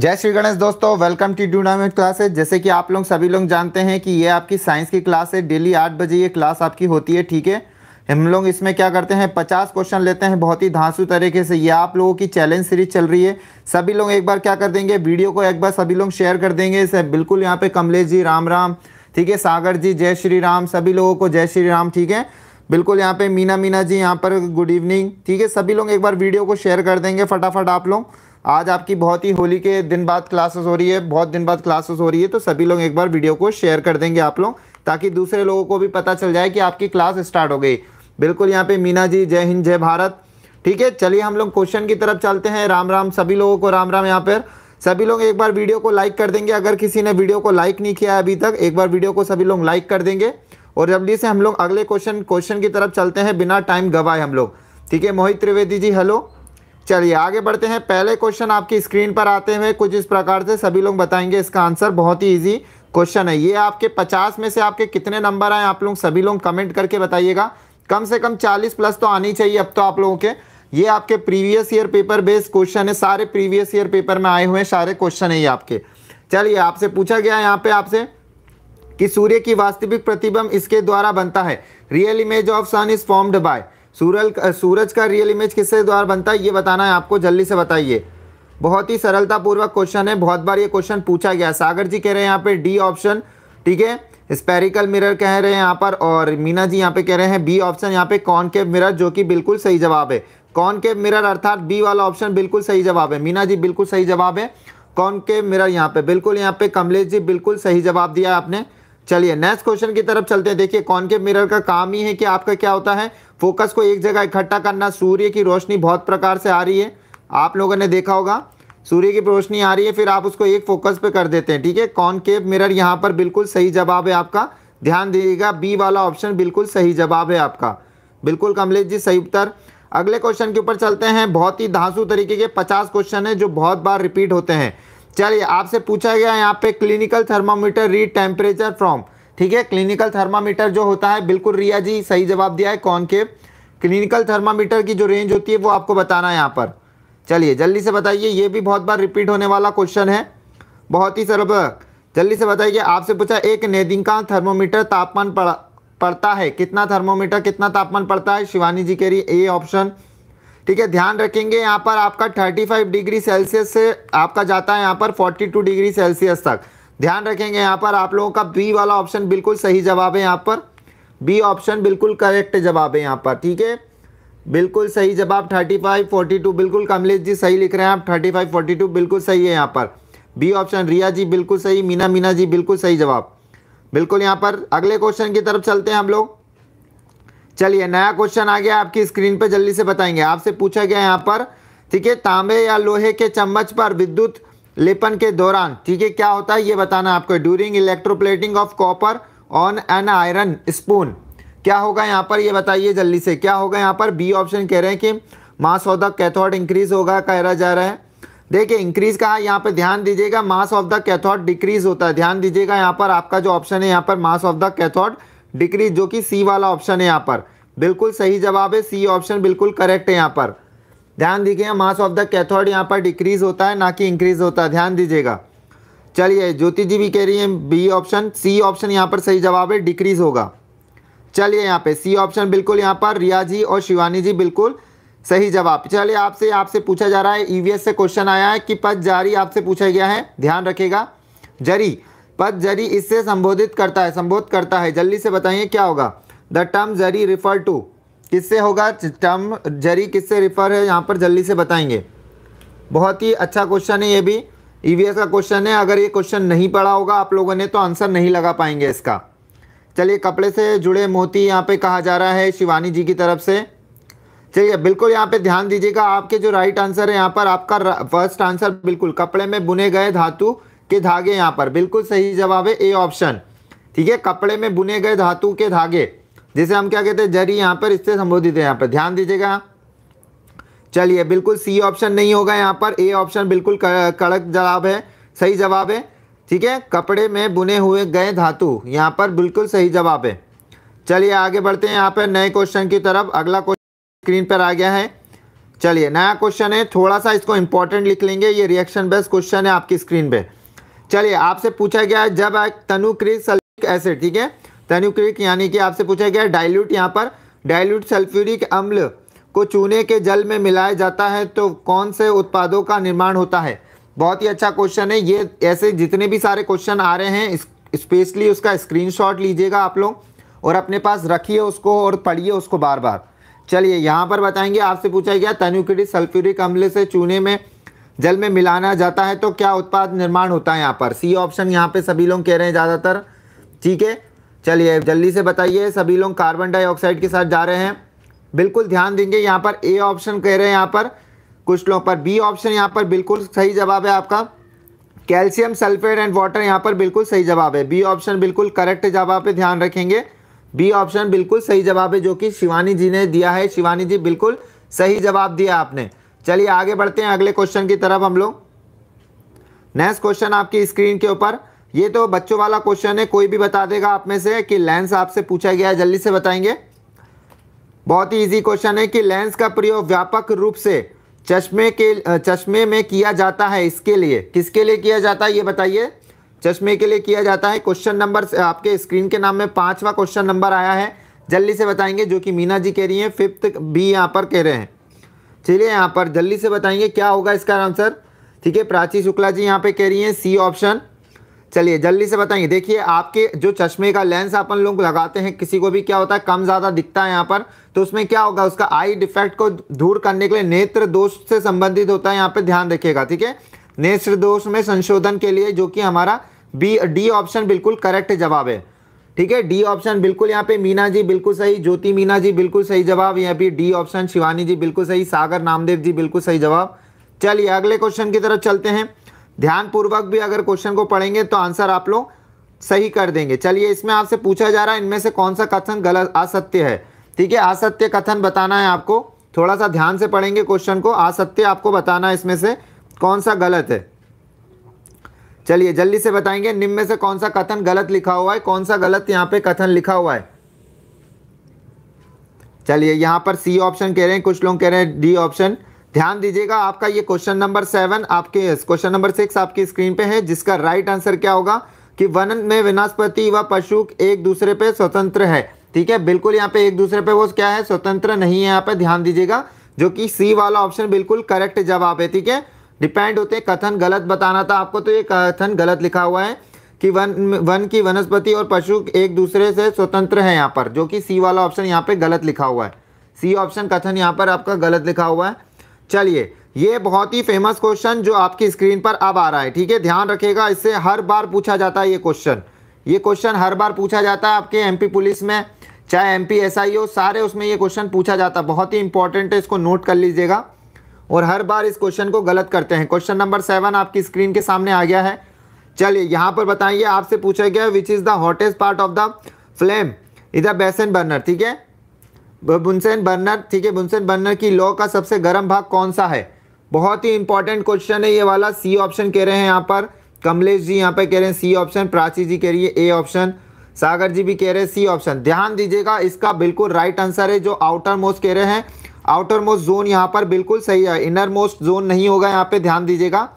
जय श्री गणेश दोस्तों welcome to डूनामिक classes जैसे कि आप लोग सभी लोग जानते हैं कि ये आपकी साइंस की क्लास है डेली आठ बजे ये क्लास आपकी होती है ठीक है हम लोग इसमें क्या करते हैं पचास क्वेश्चन लेते हैं बहुत ही धांसू तरीके से ये आप लोगों की चैलेंज सीरीज चल रही है सभी लोग एक बार क्या कर देंगे वीडियो को एक बार सभी लोग शेयर कर देंगे इसे बिल्कुल यहाँ पे कमलेश जी राम राम ठीक है सागर जी जय श्री राम सभी लोगों को जय श्री राम ठीक है बिल्कुल यहाँ पे मीना मीना जी यहाँ पर गुड इवनिंग ठीक है सभी लोग एक बार वीडियो को शेयर कर देंगे फटाफट आप लोग आज आपकी बहुत ही होली के दिन बाद क्लासेस हो रही है बहुत दिन बाद क्लासेस हो रही है तो सभी लोग एक बार वीडियो को शेयर कर देंगे आप लोग ताकि दूसरे लोगों को भी पता चल जाए कि आपकी क्लास स्टार्ट हो गई बिल्कुल यहाँ पे मीना जी जय हिंद जय भारत ठीक है चलिए हम लोग क्वेश्चन की तरफ चलते हैं राम राम सभी लोगों को राम राम यहाँ पर सभी लोग एक बार वीडियो को लाइक कर देंगे अगर किसी ने वीडियो को लाइक नहीं किया है अभी तक एक बार वीडियो को सभी लोग लाइक कर देंगे और जल्दी से हम लोग अगले क्वेश्चन क्वेश्चन की तरफ चलते हैं बिना टाइम गवाए हम लोग ठीक है मोहित त्रिवेदी जी हेलो चलिए आगे बढ़ते हैं पहले क्वेश्चन आपकी स्क्रीन पर आते हुए कुछ इस प्रकार से सभी लोग बताएंगे इसका आंसर बहुत ही ईजी क्वेश्चन है ये आपके 50 में से आपके कितने नंबर आए आप लोग सभी लोग कमेंट करके बताइएगा कम से कम 40 प्लस तो आनी चाहिए अब तो आप लोगों के ये आपके previous year paper based question है सारे प्रीवियस ईयर पेपर में आए हुए सारे क्वेश्चन है ये आपके चलिए आपसे पूछा गया यहाँ पे आपसे कि सूर्य की वास्तविक प्रतिबंध इसके द्वारा बनता है real image of sun is formed by सूरल सूरज का रियल इमेज किसके द्वारा बनता है ये बताना है आपको जल्दी से बताइए बहुत ही सरलतापूर्वक क्वेश्चन है बहुत बार ये क्वेश्चन पूछा गया सागर जी कह रहे हैं यहाँ पे डी ऑप्शन ठीक है स्पेरिकल मिरर कह रहे हैं यहाँ पर और मीना जी यहाँ पे कह रहे हैं बी ऑप्शन यहाँ पे कॉनकेव मिरर जो कि बिल्कुल सही जवाब है कॉनकेव मिरर अर्थात बी वाला ऑप्शन बिल्कुल सही जवाब है मीना जी बिल्कुल सही जवाब है कॉनकेव मिरर यहाँ पे बिल्कुल यहाँ पे कमलेश जी बिल्कुल सही जवाब दिया आपने चलिए नेक्स्ट क्वेश्चन की तरफ चलते हैं देखिए कॉनकेव मिरर का काम ही है कि आपका क्या होता है फोकस को एक जगह इकट्ठा करना सूर्य की रोशनी बहुत प्रकार से आ रही है आप लोगों ने देखा होगा सूर्य की रोशनी आ रही है फिर आप उसको एक फोकस पे कर देते हैं ठीक है कॉनकेव मिरर यहाँ पर बिल्कुल सही जवाब है आपका ध्यान दीजिएगा बी वाला ऑप्शन बिल्कुल सही जवाब है आपका बिल्कुल कमलेश जी सही उत्तर अगले क्वेश्चन के ऊपर चलते हैं बहुत ही धांसू तरीके के पचास क्वेश्चन है जो बहुत बार रिपीट होते हैं चलिए आपसे पूछा गया यहाँ पे clinical thermometer read temperature from ठीक है क्लिनिकल थर्मामीटर जो होता है बिल्कुल रिया जी सही जवाब दिया है कौन के क्लिनिकल थर्मामीटर की जो रेंज होती है वो आपको बताना है यहाँ पर चलिए जल्दी से बताइए ये भी बहुत बार रिपीट होने वाला क्वेश्चन है बहुत ही सरल जल्दी से बताइए आपसे पूछा एक नेदिंका थर्मोमीटर तापमान पड़ पड़ता है कितना थर्मोमीटर कितना तापमान पड़ता है शिवानी जी कह रही ए ऑप्शन ठीक है ध्यान रखेंगे यहाँ पर आपका 35 डिग्री सेल्सियस से आपका जाता है यहाँ पर 42 डिग्री सेल्सियस तक ध्यान रखेंगे यहाँ पर आप लोगों का बी वाला ऑप्शन बिल्कुल सही जवाब है यहाँ पर बी ऑप्शन बिल्कुल करेक्ट जवाब है यहाँ पर ठीक है बिल्कुल सही जवाब थर्टी फाइव फोर्टी टू बिल्कुल कमलेश जी सही लिख रहे हैं आप थर्टी फाइव फोर्टी टू बिल्कुल सही है यहाँ पर बी ऑप्शन रिया जी बिल्कुल सही मीना मीना जी बिल्कुल सही जवाब बिल्कुल यहाँ पर अगले क्वेश्चन की तरफ चलते हैं हम लोग चलिए नया क्वेश्चन आ गया आपकी स्क्रीन पर जल्दी से बताएंगे आपसे पूछा गया यहाँ पर ठीक है तांबे या लोहे के चम्मच पर विद्युत लेपन के दौरान ठीक है क्या होता है ये बताना आपको during electroplating of copper on an iron spoon क्या होगा यहाँ पर ये बताइए जल्दी से क्या होगा यहाँ पर बी ऑप्शन कह रहे हैं कि mass of the cathode increase होगा कह रहा जा रहा है देखिए इंक्रीज कहा यहाँ पर ध्यान दीजिएगा mass of the cathode decrease होता है ध्यान दीजिएगा यहाँ पर आपका जो ऑप्शन है यहाँ पर mass of the cathode decrease जो कि सी वाला ऑप्शन है यहाँ पर बिल्कुल सही जवाब है सी ऑप्शन बिल्कुल करेक्ट है यहाँ पर ध्यान दीजिए मास ऑफ द कैथोड यहाँ पर डिक्रीज होता है ना कि इंक्रीज होता है ध्यान दीजिएगा चलिए ज्योति जी भी कह रही है बी ऑप्शन सी ऑप्शन यहाँ पर सही जवाब है डिक्रीज होगा चलिए यहाँ पे सी ऑप्शन बिल्कुल यहाँ पर रिया जी और शिवानी जी बिल्कुल सही जवाब चलिए आपसे आपसे पूछा जा रहा है ईवीएस e से क्वेश्चन आया है कि पद जारी आपसे पूछा गया है ध्यान रखेगा जरी पद जरी इससे संबोधित करता है संबोधित करता है जल्दी से बताइए क्या होगा द टर्म जरी रिफर टू किससे होगा टर्म जरी किससे रिफर है यहाँ पर जल्दी से बताएंगे बहुत ही अच्छा क्वेश्चन है ये भी ईवीएस e का क्वेश्चन है अगर ये क्वेश्चन नहीं पढ़ा होगा आप लोगों ने तो आंसर नहीं लगा पाएंगे इसका चलिए कपड़े से जुड़े मोती यहाँ पे कहा जा रहा है शिवानी जी की तरफ से चलिए बिल्कुल यहाँ पे ध्यान दीजिएगा आपके जो राइट आंसर है यहाँ पर आपका फर्स्ट आंसर बिल्कुल कपड़े में बुने गए धातु के धागे यहाँ पर बिल्कुल सही जवाब है ए ऑप्शन ठीक है कपड़े में बुने गए धातु के धागे जिसे हम क्या कहते हैं जरी यहाँ पर इससे संबोधित है यहाँ पर ध्यान दीजिएगा चलिए बिल्कुल सी ऑप्शन नहीं होगा यहाँ पर ए ऑप्शन बिल्कुल कड़क जवाब है सही जवाब है ठीक है कपड़े में बुने हुए गए धातु यहाँ पर बिल्कुल सही जवाब है चलिए आगे बढ़ते हैं यहाँ पर नए क्वेश्चन की तरफ अगला क्वेश्चन स्क्रीन पर आ गया है चलिए नया क्वेश्चन है थोड़ा सा इसको इंपॉर्टेंट लिख लेंगे ये रिएक्शन बेस्ड क्वेश्चन है आपकी स्क्रीन पे चलिए आपसे पूछा गया है जब तनुक्रिय सल्फिक एसिड ठीक है तनुक्रिक यानी कि आपसे पूछा गया डाइल्यूट यहाँ पर डाइल्यूट सल्फ्यूरिक अम्ल को चूने के जल में मिलाया जाता है तो कौन से उत्पादों का निर्माण होता है बहुत ही अच्छा क्वेश्चन है ये ऐसे जितने भी सारे क्वेश्चन आ रहे हैं स्पेशली उसका स्क्रीनशॉट लीजिएगा आप लोग और अपने पास रखिए उसको और पढ़िए उसको बार बार चलिए यहाँ पर बताएंगे आपसे पूछा गया तनुक्रिक सल्फ्यूरिक अम्ल से चूने में जल में मिलाना जाता है तो क्या उत्पाद निर्माण होता है यहाँ पर सी ऑप्शन यहाँ पे सभी लोग कह रहे हैं ज़्यादातर ठीक है चलिए जल्दी से बताइए सभी लोग कार्बन डाइऑक्साइड के साथ जा रहे हैं बिल्कुल ध्यान देंगे यहाँ पर ए ऑप्शन कह रहे हैं यहाँ पर कुछ लोग पर बी ऑप्शन यहाँ पर बिल्कुल सही जवाब है आपका कैल्शियम सल्फेट एंड वाटर यहाँ पर बिल्कुल सही जवाब है बी ऑप्शन बिल्कुल करेक्ट जवाब पे ध्यान रखेंगे बी ऑप्शन बिल्कुल सही जवाब है जो कि शिवानी जी ने दिया है शिवानी जी बिल्कुल सही जवाब दिया आपने चलिए आगे बढ़ते हैं अगले क्वेश्चन की तरफ हम लोग नेक्स्ट क्वेश्चन आपकी स्क्रीन के ऊपर ये तो बच्चों वाला क्वेश्चन है कोई भी बता देगा आप में से कि लेंस आपसे पूछा गया है जल्दी से बताएंगे बहुत ही इजी क्वेश्चन है कि लेंस का प्रयोग व्यापक रूप से चश्मे के चश्मे में किया जाता है इसके लिए किसके लिए किया जाता है ये बताइए चश्मे के लिए किया जाता है क्वेश्चन नंबर आपके स्क्रीन के नाम में पाँचवा क्वेश्चन नंबर आया है जल्दी से बताएंगे जो कि मीना जी कह रही हैं फिफ्थ बी यहाँ पर कह रहे हैं चलिए यहाँ पर जल्दी से बताएंगे क्या होगा इसका आंसर ठीक है प्राची शुक्ला जी यहाँ पे कह रही हैं सी ऑप्शन चलिए जल्दी से बताइए देखिए आपके जो चश्मे का लेंस अपन लोग लगाते हैं किसी को भी क्या होता है कम ज़्यादा दिखता है यहाँ पर तो उसमें क्या होगा उसका आई डिफेक्ट को दूर करने के लिए नेत्र दोष से संबंधित होता है यहाँ पर ध्यान रखिएगा ठीक है नेत्र दोष में संशोधन के लिए जो कि हमारा बी डी ऑप्शन बिल्कुल करेक्ट जवाब है ठीक है डी ऑप्शन बिल्कुल यहाँ पे मीना जी बिल्कुल सही ज्योति मीना जी बिल्कुल सही जवाब यहाँ पे डी ऑप्शन शिवानी जी बिल्कुल सही सागर नामदेव जी बिल्कुल सही जवाब चलिए अगले क्वेश्चन की तरफ चलते हैं ध्यानपूर्वक भी अगर क्वेश्चन को पढ़ेंगे तो आंसर आप लोग सही कर देंगे चलिए इसमें आपसे पूछा जा रहा है इनमें से कौन सा कथन गलत असत्य है ठीक है असत्य कथन बताना है आपको थोड़ा सा ध्यान से पढ़ेंगे क्वेश्चन को असत्य आपको बताना है इसमें से कौन सा गलत है चलिए जल्दी से बताएंगे निम्न में से कौन सा कथन गलत लिखा हुआ है कौन सा गलत यहाँ पे कथन लिखा हुआ है चलिए यहाँ पर सी ऑप्शन कह रहे हैं कुछ लोग कह रहे हैं डी ऑप्शन ध्यान दीजिएगा आपका ये क्वेश्चन नंबर सेवन आपके क्वेश्चन नंबर सिक्स आपकी स्क्रीन पे है जिसका राइट आंसर क्या होगा कि वन में वनस्पति व पशु एक दूसरे पे स्वतंत्र है ठीक है बिल्कुल यहाँ पे एक दूसरे पे वो क्या है स्वतंत्र नहीं है यहाँ पे ध्यान दीजिएगा जो कि सी वाला ऑप्शन बिल्कुल करेक्ट जवाब है ठीक है डिपेंड होते कथन गलत बताना था आपको तो ये कथन गलत लिखा हुआ है कि वन वन की वनस्पति और पशु एक दूसरे से स्वतंत्र है यहाँ पर जो कि सी वाला ऑप्शन यहाँ पे गलत लिखा हुआ है सी ऑप्शन कथन यहाँ पर आपका गलत लिखा हुआ है चलिए ये बहुत ही फेमस क्वेश्चन जो आपकी स्क्रीन पर अब आ रहा है ठीक है ध्यान रखेगा इससे हर बार पूछा जाता है ये क्वेश्चन ये क्वेश्चन हर बार पूछा जाता है आपके एमपी पुलिस में चाहे एम पी एस आई हो सारे उसमें ये क्वेश्चन पूछा जाता है बहुत ही इंपॉर्टेंट है इसको नोट कर लीजिएगा और हर बार इस क्वेश्चन को गलत करते हैं क्वेश्चन नंबर सेवन आपकी स्क्रीन के सामने आ गया है चलिए यहाँ पर बताइए आपसे पूछा गया which is the hottest part of the flame इधर बेसन बर्नर ठीक है बुनसेन बर्नर ठीक है बुनसेन बर्नर की लॉ का सबसे गर्म भाग कौन सा है बहुत ही इंपॉर्टेंट क्वेश्चन है ये वाला सी ऑप्शन कह रहे हैं यहाँ पर कमलेश जी यहाँ पर कह रहे हैं सी ऑप्शन प्राची जी कह रही है ए ऑप्शन सागर जी भी कह रहे हैं सी ऑप्शन ध्यान दीजिएगा इसका बिल्कुल राइट आंसर है जो आउटर मोस्ट कह रहे हैं आउटर मोस्ट जोन यहाँ पर बिल्कुल सही है इनर मोस्ट जोन नहीं होगा यहाँ पे ध्यान दीजिएगा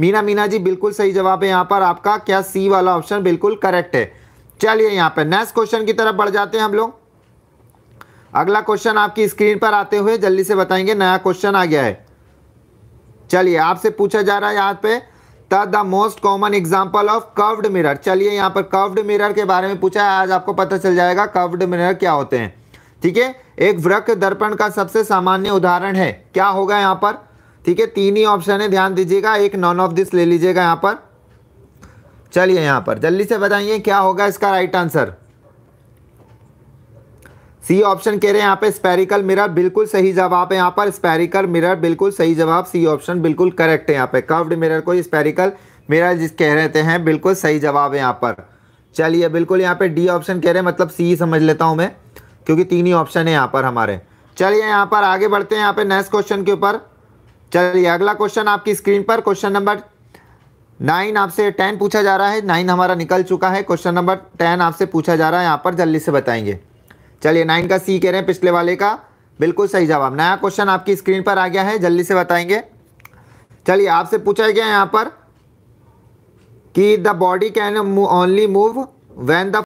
मीना मीना जी बिल्कुल सही जवाब है यहाँ पर आपका क्या सी वाला ऑप्शन बिल्कुल करेक्ट है चलिए यहाँ पर नेक्स्ट क्वेश्चन की तरफ बढ़ जाते हैं हम लोग अगला क्वेश्चन आपकी स्क्रीन पर आते हुए जल्दी से बताएंगे नया क्वेश्चन आ गया है चलिए आपसे पूछा जा रहा है यहाँ पे the most common example of curved mirror चलिए यहाँ पर कर्व्ड मिरर के बारे में पूछा है आज आपको पता चल जाएगा कर्व्ड मिरर क्या होते हैं ठीक है एक वृक्ष दर्पण का सबसे सामान्य उदाहरण है क्या होगा यहाँ पर ठीक है तीन ही ऑप्शन है ध्यान दीजिएगा एक नॉन ऑफ दिस ले लीजिएगा यहाँ पर चलिए यहाँ पर जल्दी से बताइए क्या होगा इसका राइट आंसर सी ऑप्शन कह रहे हैं यहाँ पे स्पेरिकल मिरर बिल्कुल सही जवाब है यहाँ पर स्पेरिकल मिरर बिल्कुल सही जवाब सी ऑप्शन बिल्कुल करेक्ट है यहाँ पे कर्व्ड मिरर को स्पेरिकल मिरर जिस कह रहे हैं बिल्कुल सही जवाब है यहाँ पर चलिए बिल्कुल यहाँ पे डी ऑप्शन कह रहे हैं मतलब सी समझ लेता हूँ मैं क्योंकि तीन ही ऑप्शन है यहाँ पर हमारे चलिए यहाँ पर आगे बढ़ते हैं यहाँ पे नेक्स्ट क्वेश्चन के ऊपर चलिए अगला क्वेश्चन आपकी स्क्रीन पर क्वेश्चन नंबर नाइन आपसे टेन पूछा जा रहा है नाइन हमारा निकल चुका है क्वेश्चन नंबर टेन आपसे पूछा जा रहा है यहाँ पर जल्दी से बताएंगे चलिए नाइन का सी कह रहे हैं पिछले वाले का बिल्कुल सही जवाब नया क्वेश्चन आपकी स्क्रीन पर आ गया है जल्दी से बताएंगे चलिए आपसे पूछा गया यहाँ पर कि the body can only move when the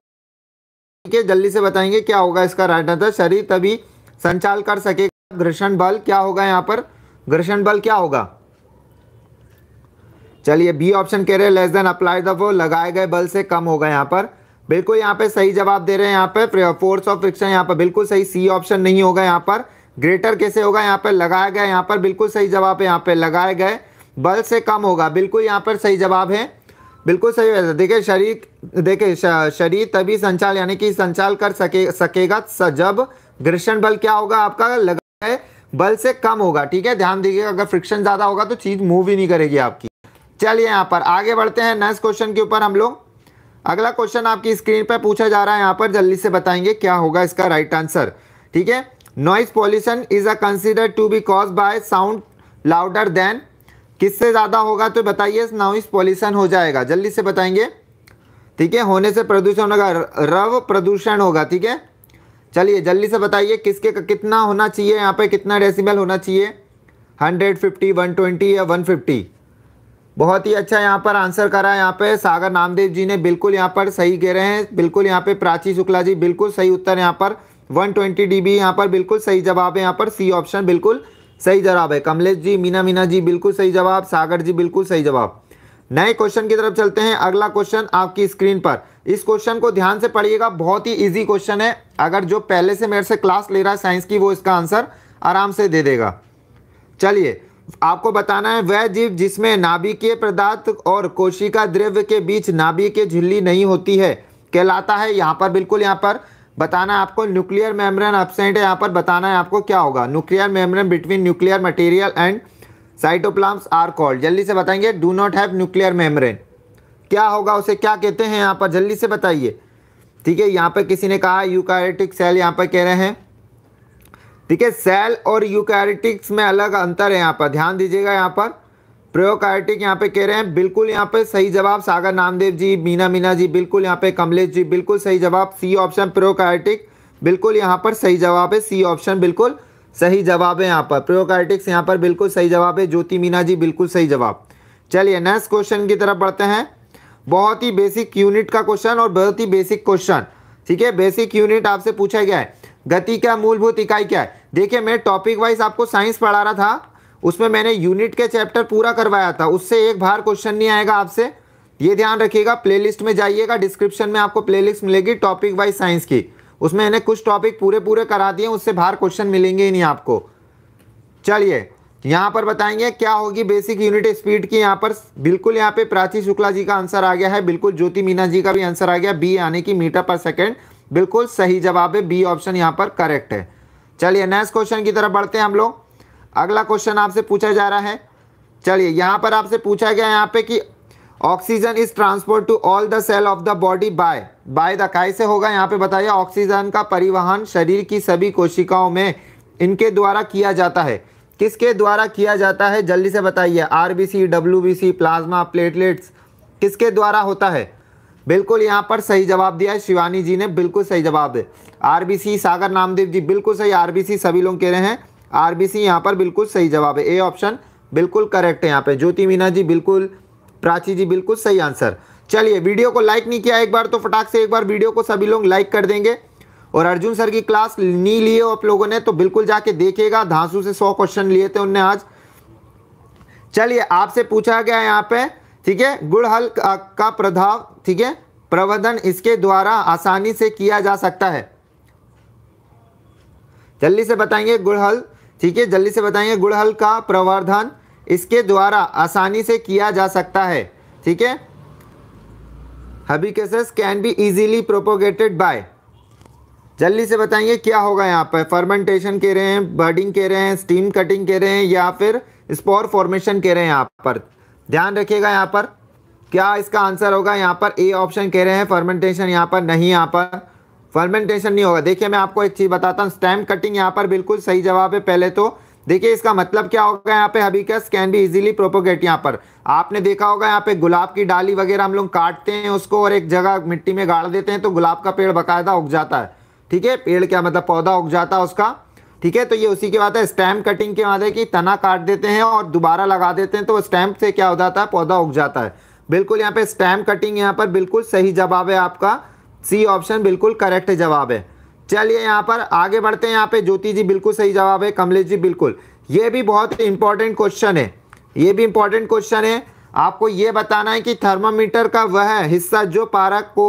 जल्दी से बताएंगे क्या होगा इसका राइट आंसर शरीर तभी संचाल कर सकेगा घर्षण बल क्या होगा यहाँ पर घर्षण बल क्या होगा चलिए बी ऑप्शन कह रहे हैं लेस देन अप्लाई द वो लगाए गए बल से कम होगा यहाँ पर बिल्कुल यहाँ पे सही जवाब दे रहे हैं यहाँ पे फोर्स ऑफ फ्रिक्शन यहाँ पर बिल्कुल सही सी ऑप्शन नहीं होगा यहाँ पर ग्रेटर कैसे होगा यहाँ पर लगाया गया यहाँ पर बिल्कुल सही जवाब है यहाँ पे लगाए गए बल से कम होगा बिल्कुल यहाँ पर सही जवाब है बिल्कुल सही देखिए शरीर देखिए शरीर तभी संचाल यानी कि संचाल कर सके सकेगा जब घर्षण बल क्या होगा आपका लगाए बल से कम होगा ठीक है ध्यान दीजिएगा अगर फ्रिक्शन ज़्यादा होगा तो चीज़ मूव ही नहीं करेगी आपकी चलिए यहाँ पर आगे बढ़ते हैं नेक्स्ट क्वेश्चन के ऊपर हम लोग अगला क्वेश्चन आपकी स्क्रीन पर पूछा जा रहा है यहाँ पर जल्दी से बताएंगे क्या होगा इसका राइट आंसर ठीक है noise pollution is a consider to be cause by sound louder than किससे ज़्यादा होगा तो बताइए नॉइज पॉल्यूशन हो जाएगा जल्दी से बताएंगे ठीक है होने से प्रदूषण होगा रव प्रदूषण होगा ठीक है चलिए जल्दी से बताइए किसके कितना होना चाहिए यहाँ पे कितना डेसिमल होना चाहिए 150, 120 या 150 बहुत ही अच्छा यहाँ पर आंसर करा है यहाँ पे सागर नामदेव जी ने बिल्कुल यहाँ पर सही कह रहे हैं बिल्कुल यहाँ पे प्राची शुक्ला जी बिल्कुल सही उत्तर यहाँ पर 120 ट्वेंटी डी बी यहाँ पर बिल्कुल सही जवाब है यहाँ पर सी ऑप्शन बिल्कुल सही जवाब है कमलेश जी मीना मीना जी बिल्कुल सही जवाब सागर जी बिल्कुल सही जवाब नए क्वेश्चन की तरफ चलते हैं अगला क्वेश्चन आपकी स्क्रीन पर इस क्वेश्चन को ध्यान से पढ़िएगा बहुत ही ईजी क्वेश्चन है अगर जो पहले से मेरे से क्लास ले रहा है साइंस की वो इसका आंसर आराम से दे देगा चलिए आपको बताना है वह जीव जिसमें नाभिकीय पदार्थ और कोशिका द्रव्य के बीच नाभिकीय झिल्ली नहीं होती है कहलाता है यहाँ पर बिल्कुल यहाँ पर बताना है आपको न्यूक्लियर मेम्ब्रेन एबसेंट है यहाँ पर बताना है आपको क्या होगा nuclear membrane between nuclear material and cytoplasms are called जल्दी से बताएंगे do not have nuclear membrane क्या होगा उसे क्या कहते हैं यहाँ पर जल्दी से बताइए ठीक है यहाँ पर किसी ने कहा यूकारेटिक सेल यहाँ पर कह रहे हैं ठीक है सेल और यूकैरिटिक्स में अलग अंतर है यहाँ पर ध्यान दीजिएगा यहाँ पर प्रोकार्टिक यहाँ पे कह रहे हैं बिल्कुल यहाँ पे सही जवाब सागर नामदेव जी मीना मीना जी बिल्कुल यहाँ पे कमलेश जी बिल्कुल सही जवाब सी ऑप्शन प्रोकार्टिक बिल्कुल यहाँ पर सही जवाब है सी ऑप्शन बिल्कुल सही जवाब है यहाँ पर प्रोकार्टिक्स यहाँ पर बिल्कुल सही जवाब है ज्योति मीना जी बिल्कुल सही जवाब चलिए नेक्स्ट क्वेश्चन की तरफ बढ़ते हैं बहुत ही बेसिक यूनिट का क्वेश्चन और बहुत ही बेसिक क्वेश्चन ठीक है बेसिक यूनिट आपसे पूछा गया है गति क्या मूलभूत इकाई क्या है देखिए मैं टॉपिक वाइज आपको साइंस पढ़ा रहा था उसमें मैंने यूनिट के चैप्टर पूरा करवाया था उससे एक बार क्वेश्चन नहीं आएगा आपसे ये ध्यान रखिएगा प्लेलिस्ट में जाइएगा डिस्क्रिप्शन में आपको प्लेलिस्ट मिलेगी टॉपिक वाइज साइंस की उसमें मैंने कुछ टॉपिक पूरे पूरे करा दिए उससे बाहर क्वेश्चन मिलेंगे ही नहीं आपको चलिए यहाँ पर बताएंगे क्या होगी बेसिक यूनिट स्पीड की यहाँ पर बिल्कुल यहाँ पे प्राची शुक्ला जी का आंसर आ गया है बिल्कुल ज्योति मीना जी का भी आंसर आ गया बी आने की मीटर पर सेकेंड बिल्कुल सही जवाब है बी ऑप्शन यहाँ पर करेक्ट है चलिए नेक्स्ट क्वेश्चन की तरफ बढ़ते हैं हम लोग अगला क्वेश्चन आपसे पूछा जा रहा है चलिए यहाँ पर आपसे पूछा गया यहाँ पे कि oxygen is transport to all the cell of the body by by the काय से होगा यहाँ पे बताइए ऑक्सीजन का परिवहन शरीर की सभी कोशिकाओं में इनके द्वारा किया जाता है किसके द्वारा किया जाता है जल्दी से बताइए आरबीसी डब्ल्यूबीसी प्लाज्मा प्लेटलेट्स किसके द्वारा होता है बिल्कुल यहाँ पर सही जवाब दिया है शिवानी जी ने बिल्कुल सही जवाब दे आरबीसी सागर नामदेव जी बिल्कुल सही आरबीसी सभी लोग कह रहे हैं आरबीसी यहाँ पर बिल्कुल सही जवाब है ए ऑप्शन बिल्कुल करेक्ट है यहाँ पे ज्योति मीना जी बिल्कुल प्राची जी बिल्कुल सही आंसर चलिए वीडियो को लाइक नहीं किया एक बार तो फटाक से एक बार वीडियो को सभी लोग लाइक कर देंगे और अर्जुन सर की क्लास नहीं लिए हो आप लोगों ने तो बिल्कुल जाके देखेगा धांसू से सौ क्वेश्चन लिए थे उनने आज चलिए आपसे पूछा गया यहाँ पे ठीक है गुड़हल का प्रभाव ठीक है प्रवर्धन इसके द्वारा आसानी से किया जा सकता है जल्दी से बताएंगे गुड़हल ठीक है जल्दी से बताएंगे गुड़हल का प्रवर्धन इसके द्वारा आसानी से किया जा सकता है ठीक है hibiscus can be easily propagated by जल्दी से बताएंगे क्या होगा यहाँ पर फर्मेंटेशन कह रहे हैं बर्डिंग कह रहे हैं स्टीम कटिंग कह रहे हैं या फिर स्पोर फॉर्मेशन कह रहे हैं यहाँ पर ध्यान रखिएगा यहाँ पर क्या इसका आंसर होगा यहाँ पर ए ऑप्शन कह रहे हैं फर्मेंटेशन यहाँ पर नहीं यहाँ पर फर्मेंटेशन नहीं होगा देखिए मैं आपको एक चीज़ बताता हूँ स्टैम्प कटिंग यहाँ पर बिल्कुल सही जवाब है पहले तो देखिए इसका मतलब क्या होगा यहाँ पे hibiscus can be easily propagate यहाँ पर आपने देखा होगा यहाँ पे गुलाब की डाली वगैरह हम लोग काटते हैं उसको और एक जगह मिट्टी में गाड़ देते हैं तो गुलाब का पेड़ बाकायदा उग जाता है ठीक है पेड़ क्या मतलब पौधा उग जाता है उसका ठीक है तो ये उसी के बाद है स्टैम्प कटिंग के बाद है कि तना काट देते हैं और दोबारा लगा देते हैं तो स्टैम्प से क्या हो जाता है पौधा उग जाता है बिल्कुल यहाँ पे स्टैम्प कटिंग यहाँ पर बिल्कुल सही जवाब है आपका सी ऑप्शन बिल्कुल करेक्ट जवाब है चलिए यहाँ पर आगे बढ़ते हैं यहाँ पे ज्योति जी बिल्कुल सही जवाब है कमलेश जी बिल्कुल ये भी बहुत इंपॉर्टेंट क्वेश्चन है ये भी इंपॉर्टेंट क्वेश्चन है आपको ये बताना है कि थर्मामीटर का वह हिस्सा जो पारक को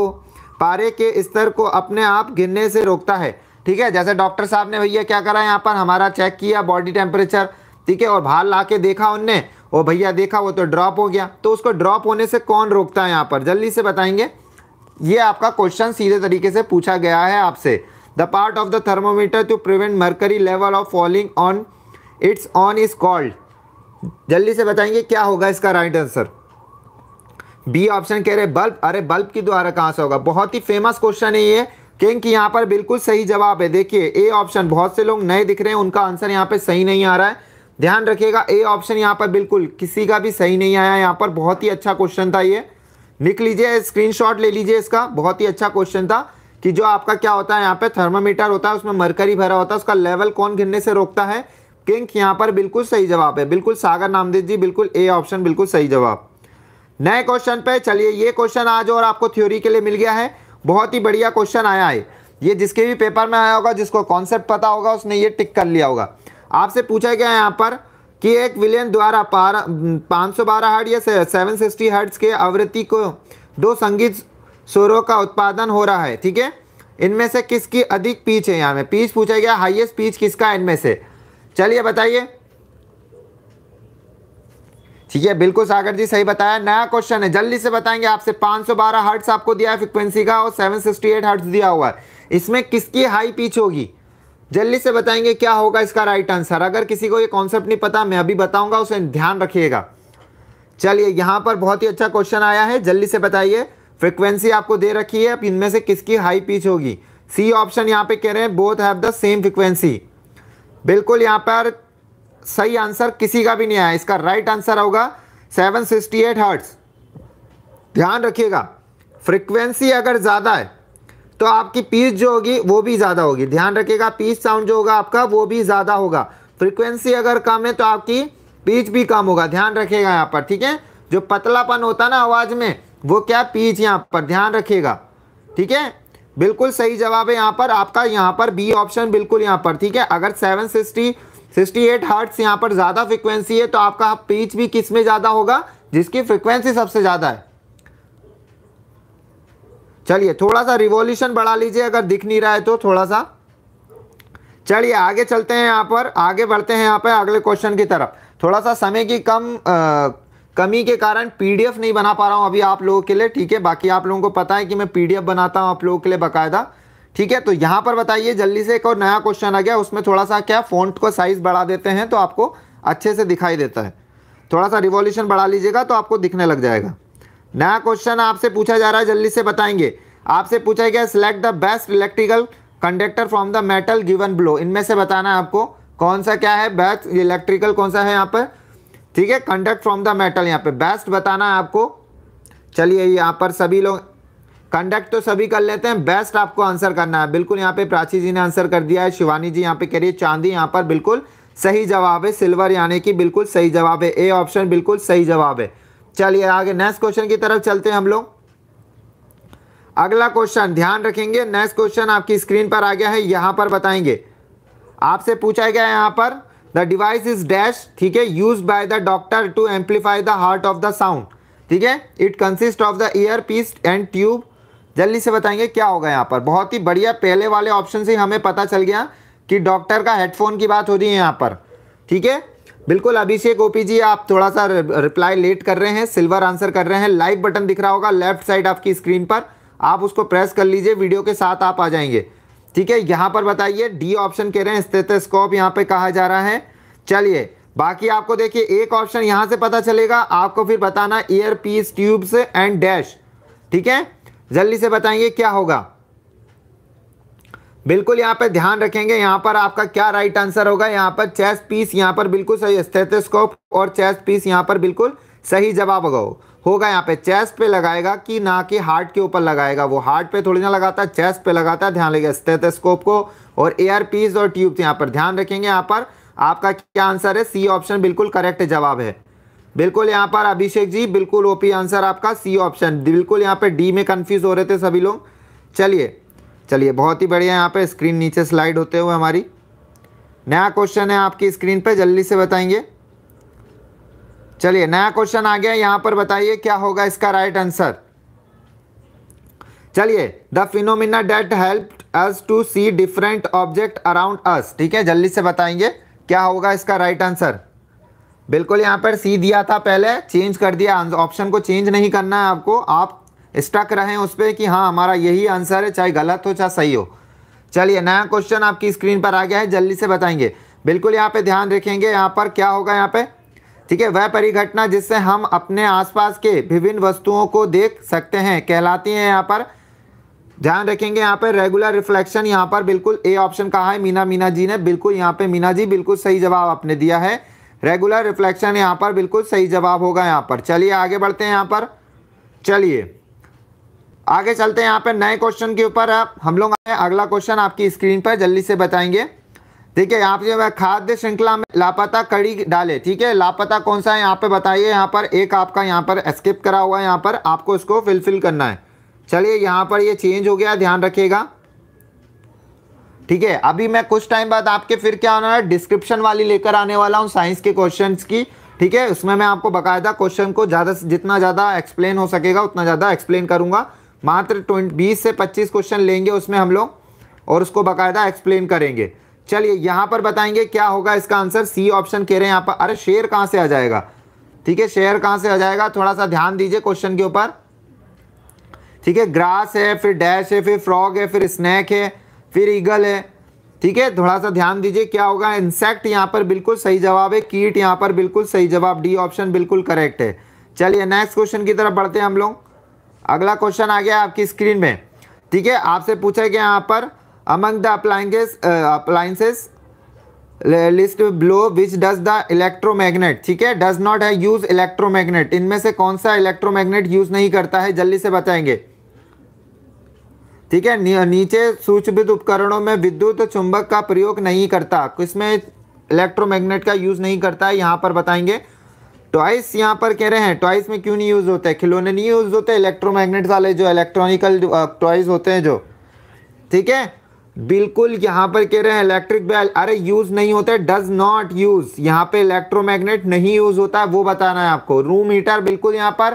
पारे के स्तर को अपने आप गिरने से रोकता है ठीक है जैसे डॉक्टर साहब ने भैया क्या करा यहाँ पर हमारा चेक किया बॉडी टेम्परेचर ठीक है और भार ला के देखा उनने और भैया देखा वो तो ड्रॉप हो गया तो उसको ड्रॉप होने से कौन रोकता है यहाँ पर जल्दी से बताएंगे ये आपका क्वेश्चन सीधे तरीके से पूछा गया है आपसे the part of the thermometer to prevent mercury level of falling on its own is called जल्दी से बताएंगे क्या होगा इसका राइट आंसर बी ऑप्शन कह रहे बल्ब अरे बल्ब के द्वारा कहाँ से होगा बहुत ही फेमस क्वेश्चन है ये किंग यहाँ पर बिल्कुल सही जवाब है देखिए ए ऑप्शन बहुत से लोग नए दिख रहे हैं उनका आंसर यहाँ पे सही नहीं आ रहा है ध्यान रखिएगा ए ऑप्शन यहाँ पर बिल्कुल किसी का भी सही नहीं आया यहाँ पर बहुत ही अच्छा क्वेश्चन था ये लिख लीजिए स्क्रीन ले लीजिए इसका बहुत ही अच्छा क्वेश्चन था कि जो आपका क्या होता है यहाँ पे थर्मामीटर होता है उसमें मरकरी भरा होता है उसका लेवल कौन गिरने से रोकता है किंग यहाँ पर बिल्कुल सही जवाब है बिल्कुल सागर नामदेव जी बिल्कुल ए ऑप्शन बिल्कुल सही जवाब नए क्वेश्चन पे चलिए ये क्वेश्चन आज और आपको थ्योरी के लिए मिल गया है बहुत ही बढ़िया क्वेश्चन आया है ये जिसके भी पेपर में आया होगा जिसको कॉन्सेप्ट पता होगा उसने ये टिक कर लिया होगा आपसे पूछा गया है यहाँ पर कि एक विलियन द्वारा पाँच सौ बारह हर्ट या सेवन सिक्सटी हर्ट्स के आवृत्ति को दो संगीत स्वरों का उत्पादन हो रहा है ठीक है इनमें से किसकी अधिक पीच है यहाँ में पीच पूछा गया हाइएस्ट पीच किसका इनमें से चलिए बताइए ठीक है बिल्कुल सागर जी सही बताया नया क्वेश्चन है जल्दी से बताएंगे आपसे 512 हर्ट्स आपको दिया है फ्रिक्वेंसी का और 768 हर्ट्स दिया हुआ है इसमें किसकी हाई पिच होगी जल्दी से बताएंगे क्या होगा इसका राइट आंसर अगर किसी को ये कॉन्सेप्ट नहीं पता मैं अभी बताऊंगा उसे ध्यान रखिएगा चलिए यहाँ पर बहुत ही अच्छा क्वेश्चन आया है जल्दी से बताइए फ्रिक्वेंसी आपको दे रखी है अब इनमें से किसकी हाई पिच होगी सी ऑप्शन यहाँ पे कह रहे हैं both have the same frequency बिल्कुल यहाँ पर सही आंसर किसी का भी नहीं आया इसका राइट आंसर होगा 768 सिक्सटी हर्ट्स ध्यान रखिएगा फ्रीक्वेंसी अगर ज़्यादा है तो आपकी पीस जो होगी वो भी ज़्यादा होगी ध्यान रखिएगा पीस साउंड जो होगा आपका वो भी ज़्यादा होगा फ्रिक्वेंसी अगर कम है तो आपकी पीच भी कम होगा ध्यान रखिएगा यहाँ पर ठीक है जो पतलापन होता है ना आवाज़ में वो क्या पीच यहाँ पर ध्यान रखिएगा ठीक है बिल्कुल सही जवाब है यहाँ पर आपका यहाँ पर बी ऑप्शन बिल्कुल यहाँ पर ठीक है अगर seven sixty sixty eight hertz यहाँ पर ज़्यादा फ्रिक्वेंसी है तो आपका पीच भी किस में ज़्यादा होगा जिसकी फ्रिक्वेंसी सबसे ज़्यादा है चलिए थोड़ा सा रिवॉल्यूशन बढ़ा लीजिए अगर दिख नहीं रहा है तो थोड़ा सा चलिए आगे चलते हैं यहाँ पर आगे बढ़ते हैं यहाँ पर अगले क्वेश्चन की तरफ थोड़ा सा समय की कम आ, कमी के कारण पीडीएफ नहीं बना पा रहा हूँ अभी आप लोगों के लिए ठीक है बाकी आप लोगों को पता है कि मैं पीडीएफ बनाता हूँ आप लोगों के लिए बाकायदा ठीक है तो यहां पर बताइए जल्दी से एक और नया क्वेश्चन आ गया उसमें थोड़ा सा क्या फ़ॉन्ट को साइज़ बढ़ा देते हैं तो आपको अच्छे से दिखाई देता है थोड़ा सा रिवॉल्यूशन बढ़ा लीजिएगा तो आपको दिखने लग जाएगा नया क्वेश्चन आपसे पूछा जा रहा है जल्दी से बताएंगे आपसे पूछा गया select the best electrical conductor from the metal given below इनमें से बताना है आपको कौन सा क्या है बेस्ट इलेक्ट्रिकल कौन सा है यहाँ पर ठीक है कंडक्ट फ्रॉम द मेटल यहाँ पे बेस्ट बताना है आपको चलिए यहाँ पर सभी लोग कंडक्ट तो सभी कर लेते हैं बेस्ट आपको आंसर करना है बिल्कुल यहाँ पे प्राची जी ने आंसर कर दिया है शिवानी जी यहाँ पे कह रही है चांदी यहाँ पर बिल्कुल सही जवाब है सिल्वर यानी कि बिल्कुल सही जवाब है ए ऑप्शन बिल्कुल सही जवाब है चलिए आगे नेक्स्ट क्वेश्चन की तरफ चलते हैं हम लोग अगला क्वेश्चन ध्यान रखेंगे नेक्स्ट क्वेश्चन आपकी स्क्रीन पर आ गया है यहाँ पर बताएंगे आपसे पूछा गया है यहाँ पर द डिवाइस इज डैश ठीक है use by the doctor to amplify the heart of the sound ठीक है it consist of the ear piece and tube जल्दी से बताएंगे क्या होगा यहाँ पर बहुत ही बढ़िया पहले वाले ऑप्शन से हमें पता चल गया कि डॉक्टर का हेडफोन की बात हो रही है यहाँ पर ठीक है बिल्कुल अभिषेक ओपी जी आप थोड़ा सा रिप्लाई लेट कर रहे हैं सिल्वर आंसर कर रहे हैं लाइव बटन दिख रहा होगा लेफ्ट साइड आपकी स्क्रीन पर आप उसको प्रेस कर लीजिए वीडियो के साथ आप आ जाएंगे ठीक है यहाँ पर बताइए डी ऑप्शन कह रहे हैं स्टेथोस्कोप यहाँ पर कहा जा रहा है चलिए बाकी आपको देखिए एक ऑप्शन यहाँ से पता चलेगा आपको फिर बताना ear piece tubes and dash ठीक है जल्दी से बताएंगे क्या होगा बिल्कुल यहाँ पर ध्यान रखेंगे यहाँ पर आपका क्या राइट आंसर होगा यहाँ पर चेस्ट पीस यहाँ पर बिल्कुल सही स्टेटोस्कोप और चेस्ट पीस यहाँ पर बिल्कुल सही जवाब होगा होगा यहाँ पे चेस्ट पे लगाएगा कि ना कि हार्ट के ऊपर लगाएगा वो हार्ट पे थोड़ी ना लगाता चेस्ट पे लगाता ध्यान लगेगा स्थेथोस्कोप को और एयर पीस और ट्यूब यहाँ पर ध्यान रखेंगे यहाँ पर आपका क्या आंसर है सी ऑप्शन बिल्कुल करेक्ट जवाब है बिल्कुल यहाँ पर अभिषेक जी बिल्कुल ओपी आंसर आपका सी ऑप्शन बिल्कुल यहाँ पर डी में कन्फ्यूज हो रहे थे सभी लोग चलिए चलिए बहुत ही बढ़िया यहाँ पर स्क्रीन नीचे स्लाइड होते हुए हमारी नया क्वेश्चन है आपकी स्क्रीन पर जल्दी से बताएंगे चलिए नया क्वेश्चन आ गया यहाँ पर बताइए क्या होगा इसका राइट आंसर चलिए the phenomena that help us to see different object around us ठीक है जल्दी से बताएंगे क्या होगा इसका राइट आंसर बिल्कुल यहाँ पर सी दिया था पहले चेंज कर दिया ऑप्शन को चेंज नहीं करना है आपको आप स्टक रहें उस पर कि हाँ हमारा यही आंसर है चाहे गलत हो चाहे सही हो चलिए नया क्वेश्चन आपकी स्क्रीन पर आ गया है जल्दी से बताएंगे बिल्कुल यहाँ पे ध्यान रखेंगे यहाँ पर क्या होगा यहाँ पे ठीक है वह परिघटना जिससे हम अपने आसपास के विभिन्न वस्तुओं को देख सकते हैं कहलाती है यहाँ पर ध्यान रखेंगे यहाँ पर रेगुलर रिफ्लेक्शन यहाँ पर बिल्कुल ए ऑप्शन कहा है मीना मीना जी ने बिल्कुल यहाँ पे मीना जी बिल्कुल सही जवाब आपने दिया है रेगुलर रिफ्लेक्शन यहाँ पर बिल्कुल सही जवाब होगा यहाँ पर चलिए आगे बढ़ते हैं यहाँ पर चलिए आगे चलते हैं यहाँ पर नए क्वेश्चन के ऊपर हम लोग अगला क्वेश्चन आपकी स्क्रीन पर जल्दी से बताएंगे देखिए यहाँ है खाद्य श्रृंखला में लापता कड़ी डाले ठीक है लापता कौन सा है यहाँ पे बताइए यहाँ पर एक आपका यहाँ पर स्किप करा हुआ है यहाँ पर आपको इसको फिलफिल करना है चलिए यहाँ पर ये यह चेंज हो गया ध्यान रखिएगा ठीक है अभी मैं कुछ टाइम बाद आपके फिर क्या होना है डिस्क्रिप्शन वाली लेकर आने वाला हूँ साइंस के क्वेश्चन की ठीक है उसमें मैं आपको बकायदा क्वेश्चन को ज़्यादा जितना ज़्यादा एक्सप्लेन हो सकेगा उतना ज़्यादा एक्सप्लेन करूँगा मात्र ट्वेंटी बीस से पच्चीस क्वेश्चन लेंगे उसमें हम लोग और उसको बाकायदा एक्सप्लेन करेंगे चलिए यहाँ पर बताएंगे क्या होगा इसका आंसर सी ऑप्शन कह रहे हैं यहाँ पर अरे शेयर कहाँ से आ जाएगा ठीक है शेयर कहाँ से आ जाएगा थोड़ा सा ध्यान दीजिए क्वेश्चन के ऊपर ठीक है ग्रास है फिर डैश है फिर फ्रॉग है फिर स्नैक है फिर ईगल है ठीक है थोड़ा सा ध्यान दीजिए क्या होगा इंसेक्ट यहाँ पर बिल्कुल सही जवाब है कीट यहाँ पर बिल्कुल सही जवाब डी ऑप्शन बिल्कुल करेक्ट है चलिए नेक्स्ट क्वेश्चन की तरफ बढ़ते हैं हम लोग अगला क्वेश्चन आ गया आपकी स्क्रीन में ठीक है आपसे पूछा गया यहाँ पर among the appliances appliances list below which does the electromagnet ठीक है does not have use electromagnet इनमें से कौन सा इलेक्ट्रोमैग्नेट यूज नहीं करता है जल्दी से बताएंगे ठीक है नी, नीचे सूचभित उपकरणों में विद्युत चुंबक का प्रयोग नहीं करता किसमें इलेक्ट्रोमैग्नेट का यूज़ नहीं करता है यहाँ पर बताएंगे टॉयस यहाँ पर कह रहे हैं टॉयस में क्यों नहीं यूज़ होते हैं खिलौने नहीं यूज़ होते इलेक्ट्रोमैग्नेट वाले जो इलेक्ट्रॉनिकल टॉयज होते हैं जो ठीक है बिल्कुल यहाँ पर कह रहे हैं इलेक्ट्रिक बेल अरे यूज़ नहीं होते डज नॉट यूज़ यहाँ पे इलेक्ट्रोमैग्नेट नहीं यूज़ होता है वो बताना है आपको रूम हीटर बिल्कुल यहाँ पर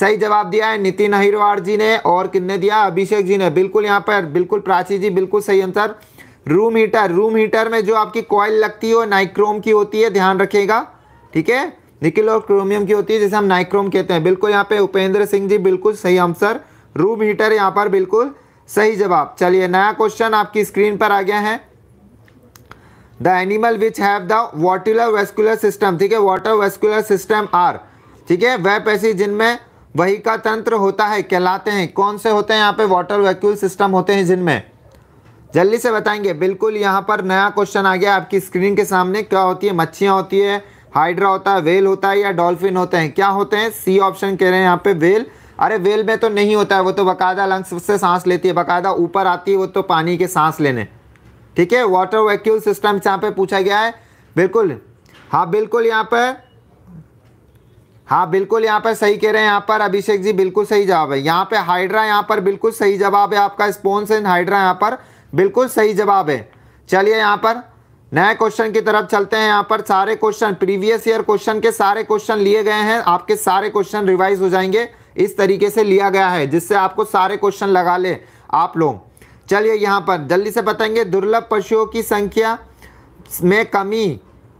सही जवाब दिया है नितिन अहिरवार जी ने और कितने दिया अभिषेक जी ने बिल्कुल यहाँ पर बिल्कुल प्राची जी बिल्कुल सही answer room heater room heater में जो आपकी कॉयल लगती है वो नाइक्रोम की होती है ध्यान रखिएगा ठीक है निकिल और क्रोमियम की होती है जैसे हम नाइक्रोम कहते हैं बिल्कुल यहाँ पे उपेंद्र सिंह जी बिल्कुल सही आंसर रूम हीटर यहाँ पर बिल्कुल सही जवाब चलिए नया क्वेश्चन आपकी स्क्रीन पर आ गया है the animal which have the water vascular system ठीक है वाटर वेस्कुलर सिस्टम आर ठीक है वह पैसे जिनमें वही का तंत्र होता है कहलाते हैं कौन से होते हैं यहाँ पे वाटर वैक्यूल सिस्टम होते हैं जिनमें जल्दी से बताएंगे बिल्कुल यहाँ पर नया क्वेश्चन आ गया आपकी स्क्रीन के सामने क्या होती है मच्छियाँ होती है हाइड्रा होता है वेल होता है या डॉल्फिन होते हैं क्या होते हैं सी ऑप्शन कह रहे हैं यहाँ पे वेल अरे वेल में तो नहीं होता है वो तो बाकायदा लंग्स से सांस लेती है बाकायदा ऊपर आती है वो तो पानी के सांस लेने ठीक है वाटर वैक्यूल सिस्टम यहाँ पे पूछा गया है बिल्कुल हाँ बिल्कुल यहाँ पर हाँ बिल्कुल यहाँ पर सही कह रहे हैं यहाँ पर अभिषेक जी बिल्कुल सही जवाब है यहाँ पे हाइड्रा यहाँ पर बिल्कुल सही जवाब है आपका स्पोन्स एंड हाइड्रा यहाँ पर बिल्कुल सही जवाब है चलिए यहाँ पर नए क्वेश्चन की तरफ चलते हैं यहाँ पर सारे क्वेश्चन प्रीवियस ईयर क्वेश्चन के सारे क्वेश्चन लिए गए हैं आपके सारे क्वेश्चन रिवाइज हो जाएंगे इस तरीके से लिया गया है जिससे आपको सारे क्वेश्चन लगा ले आप लोग चलिए यहाँ पर जल्दी से बताएंगे दुर्लभ पशुओं की संख्या में कमी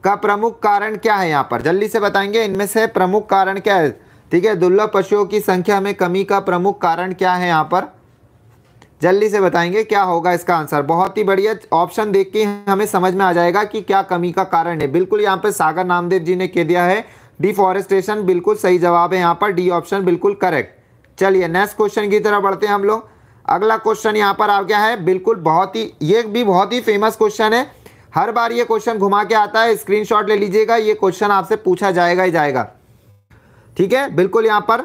का प्रमुख कारण क्या है यहाँ पर जल्दी से बताएंगे इनमें से प्रमुख कारण क्या है ठीक है दुर्लभ पशुओं की संख्या में कमी का प्रमुख कारण क्या है यहाँ पर जल्दी से बताएंगे क्या होगा इसका आंसर बहुत ही बढ़िया ऑप्शन देख के हमें समझ में आ जाएगा कि क्या कमी का कारण है बिल्कुल यहाँ पर सागर नामदेव जी ने कह दिया है डिफॉरेस्टेशन बिल्कुल सही जवाब है यहाँ पर डी ऑप्शन बिल्कुल करेक्ट चलिए नेक्स्ट क्वेश्चन की तरफ बढ़ते हैं हम लोग अगला क्वेश्चन यहाँ पर आ गया है बिल्कुल बहुत ही ये भी बहुत ही फेमस क्वेश्चन है हर बार ये क्वेश्चन घुमा के आता है स्क्रीनशॉट ले लीजिएगा ये क्वेश्चन आपसे पूछा जाएगा ही जाएगा ठीक है बिल्कुल यहाँ पर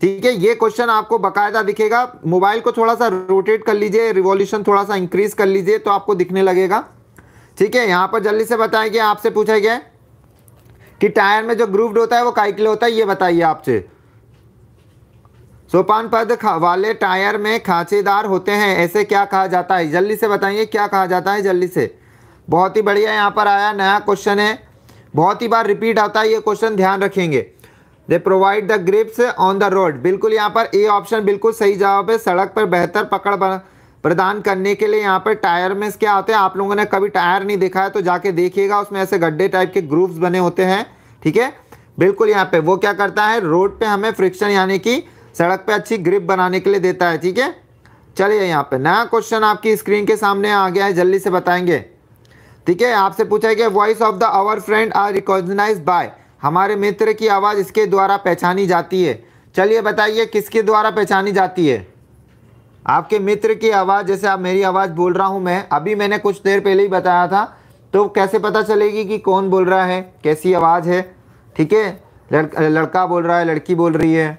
ठीक है ये क्वेश्चन आपको बकायदा दिखेगा मोबाइल को थोड़ा सा रोटेट कर लीजिए रिवॉल्यूशन थोड़ा सा इंक्रीज कर लीजिए तो आपको दिखने लगेगा ठीक है यहाँ पर जल्दी से बताएं कि आपसे पूछा गया है कि टायर में जो ग्रूव्ड होता है वो काय होता है ये बताइए आपसे सोपान पद वाले टायर में खांचेदार होते हैं ऐसे क्या कहा जाता है जल्दी से बताइए क्या कहा जाता है जल्दी से बहुत ही बढ़िया यहाँ पर आया नया क्वेश्चन है बहुत ही बार रिपीट आता है ये क्वेश्चन ध्यान रखेंगे they provide the grips on the road बिल्कुल यहाँ पर ए ऑप्शन बिल्कुल सही जवाब है सड़क पर बेहतर पकड़ प्रदान करने के लिए यहाँ पर टायर में क्या आते हैं आप लोगों ने कभी टायर नहीं देखा है तो जाके देखिएगा उसमें ऐसे गड्ढे टाइप के ग्रुप्स बने होते हैं ठीक है बिल्कुल यहाँ पे वो क्या करता है रोड पे हमें फ्रिक्शन यानी कि सड़क पे अच्छी ग्रिप बनाने के लिए देता है ठीक है चलिए यहाँ पे नया क्वेश्चन आपकी स्क्रीन के सामने आ गया है जल्दी से बताएंगे ठीक है आपसे पूछा गया voice of the our friend are recognise by हमारे मित्र की आवाज़ इसके द्वारा पहचानी जाती है चलिए बताइए किसके द्वारा पहचानी जाती है आपके मित्र की आवाज़ जैसे आप मेरी आवाज़ बोल रहा हूँ मैं अभी मैंने कुछ देर पहले ही बताया था तो कैसे पता चलेगी कि कौन बोल रहा है कैसी आवाज़ है ठीक है लड़, लड़का बोल रहा है लड़की बोल रही है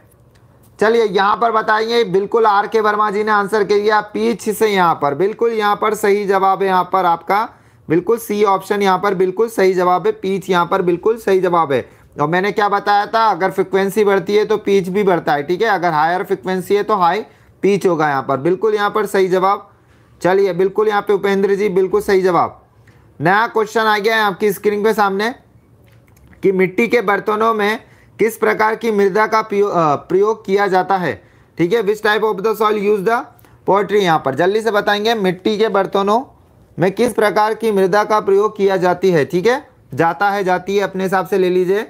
चलिए यहाँ पर बताइए बिल्कुल आर के वर्मा जी ने आंसर किया पीछ से यहाँ पर बिल्कुल यहाँ पर सही जवाब है यहाँ पर आपका बिल्कुल सी ऑप्शन यहाँ पर बिल्कुल सही जवाब है पीच यहाँ पर बिल्कुल सही जवाब है और मैंने क्या बताया था अगर फ्रिक्वेंसी बढ़ती है तो पीच भी बढ़ता है ठीक है अगर हायर फ्रिक्वेंसी है तो हाई पीच होगा यहाँ पर बिल्कुल यहाँ पर सही जवाब चलिए बिल्कुल यहाँ पे उपेंद्र जी बिल्कुल सही जवाब नया क्वेश्चन आ गया है आपकी स्क्रीन पे सामने कि मिट्टी के बर्तनों में किस प्रकार की मृदा का प्रयोग किया जाता है ठीक है which type of the soil use the poultry यहाँ पर जल्दी से बताएंगे मिट्टी के बर्तनों में किस प्रकार की मृदा का प्रयोग किया जाती है ठीक है जाता है जाती है अपने हिसाब से ले लीजिए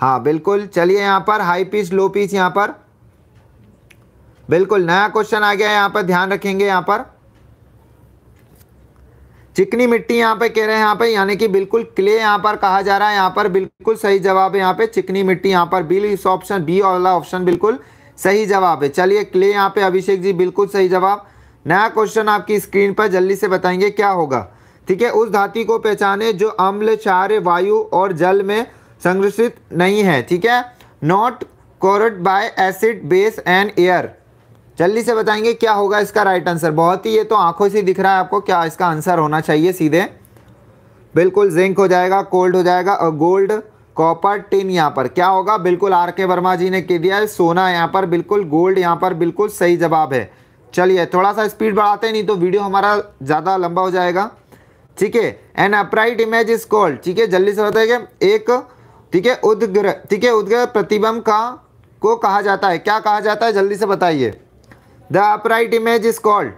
हाँ बिल्कुल चलिए यहाँ पर हाई पीच लो पीच यहाँ पर बिल्कुल नया क्वेश्चन आ गया यहाँ पर ध्यान रखेंगे यहाँ पर चिकनी मिट्टी यहाँ पे कह रहे हैं यहाँ पे यानी कि बिल्कुल क्ले यहाँ पर कहा जा रहा है यहाँ पर बिल्कुल सही जवाब है यहाँ पे चिकनी मिट्टी यहाँ पर बिल इस ऑप्शन बी वाला ऑप्शन बिल्कुल सही जवाब है चलिए क्ले यहाँ पे अभिषेक जी बिल्कुल सही जवाब नया क्वेश्चन आपकी स्क्रीन पर जल्दी से बताएंगे क्या होगा ठीक है उस धाती को पहचाने जो अम्ल क्षार वायु और जल में संरक्षित नहीं है ठीक है नॉट कोरड by acid base and air जल्दी से बताएंगे क्या होगा इसका राइट आंसर बहुत ही ये तो आंखों से दिख रहा है आपको क्या इसका आंसर होना चाहिए सीधे बिल्कुल जिंक हो जाएगा कोल्ड हो जाएगा और गोल्ड कॉपर टिन यहाँ पर क्या होगा बिल्कुल आर के वर्मा जी ने कह दिया है सोना यहाँ पर बिल्कुल गोल्ड यहाँ पर बिल्कुल सही जवाब है चलिए थोड़ा सा स्पीड बढ़ाते नहीं तो वीडियो हमारा ज़्यादा लंबा हो जाएगा ठीक है an upright image is called ठीक है जल्दी से बताइए एक ठीक है उदग्र ठीक है उदग्र प्रतिबंब का को कहा जाता है क्या कहा जाता है जल्दी से बताइए the upright image is called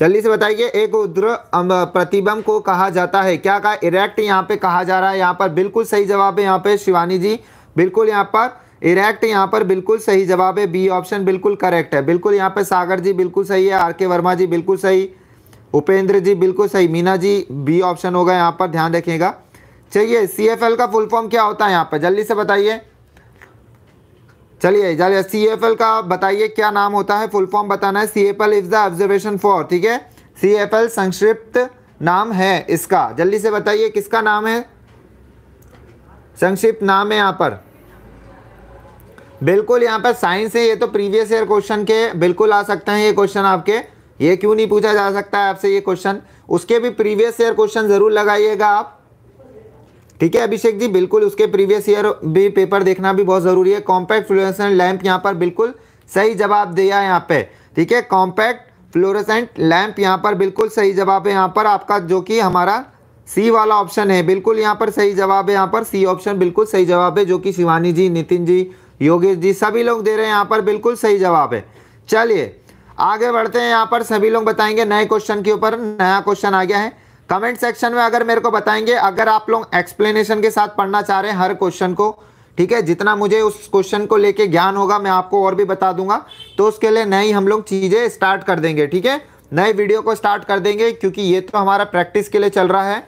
जल्दी से बताइए एक उद्र प्रतिबम को कहा जाता है क्या कहा इरेक्ट यहाँ पे कहा जा रहा है यहाँ पर बिल्कुल सही जवाब है यहाँ पे शिवानी जी बिल्कुल यहाँ पर इरेक्ट यहाँ पर बिल्कुल सही जवाब है बी ऑप्शन बिल्कुल करेक्ट है बिल्कुल यहाँ पे सागर जी बिल्कुल सही है आर के वर्मा जी बिल्कुल सही उपेंद्र जी बिल्कुल सही मीना जी बी ऑप्शन होगा यहाँ पर ध्यान रखिएगा चलिए सी एफ एल का फुल फॉर्म क्या होता है यहाँ पर जल्दी से बताइए चलिए चलिए सी एफ एल का बताइए क्या नाम होता है फुल फॉर्म बताना है C F L is the observation for ठीक है सी एफ एल संक्षिप्त नाम है इसका जल्दी से बताइए किसका नाम है संक्षिप्त नाम है यहाँ पर बिल्कुल यहाँ पर साइंस है ये तो प्रीवियस ईयर क्वेश्चन के बिल्कुल आ सकते हैं ये क्वेश्चन आपके ये क्यों नहीं पूछा जा सकता है आपसे ये क्वेश्चन उसके भी प्रीवियस ईयर क्वेश्चन ज़रूर लगाइएगा आप ठीक है अभिषेक जी बिल्कुल उसके प्रीवियस ईयर भी पेपर देखना भी बहुत ज़रूरी है कॉम्पैक्ट फ्लोरेसेंट लैंप यहाँ पर बिल्कुल सही जवाब दिया है यहाँ पे ठीक है कॉम्पैक्ट फ्लोरेसेंट लैंप यहाँ पर बिल्कुल सही जवाब है यहाँ पर आपका जो कि हमारा सी वाला ऑप्शन है बिल्कुल यहाँ पर सही जवाब है यहाँ पर सी ऑप्शन बिल्कुल सही जवाब है जो कि शिवानी जी नितिन जी योगेश जी सभी लोग दे रहे हैं यहाँ पर बिल्कुल सही जवाब है चलिए आगे बढ़ते हैं यहाँ पर सभी लोग बताएंगे नए क्वेश्चन के ऊपर नया क्वेश्चन आ गया है कमेंट सेक्शन में अगर मेरे को बताएंगे अगर आप लोग एक्सप्लेनेशन के साथ पढ़ना चाह रहे हैं हर क्वेश्चन को ठीक है जितना मुझे उस क्वेश्चन को लेके ज्ञान होगा मैं आपको और भी बता दूंगा तो उसके लिए नई हम लोग चीज़ें स्टार्ट कर देंगे ठीक है नए वीडियो को स्टार्ट कर देंगे क्योंकि ये तो हमारा प्रैक्टिस के लिए चल रहा है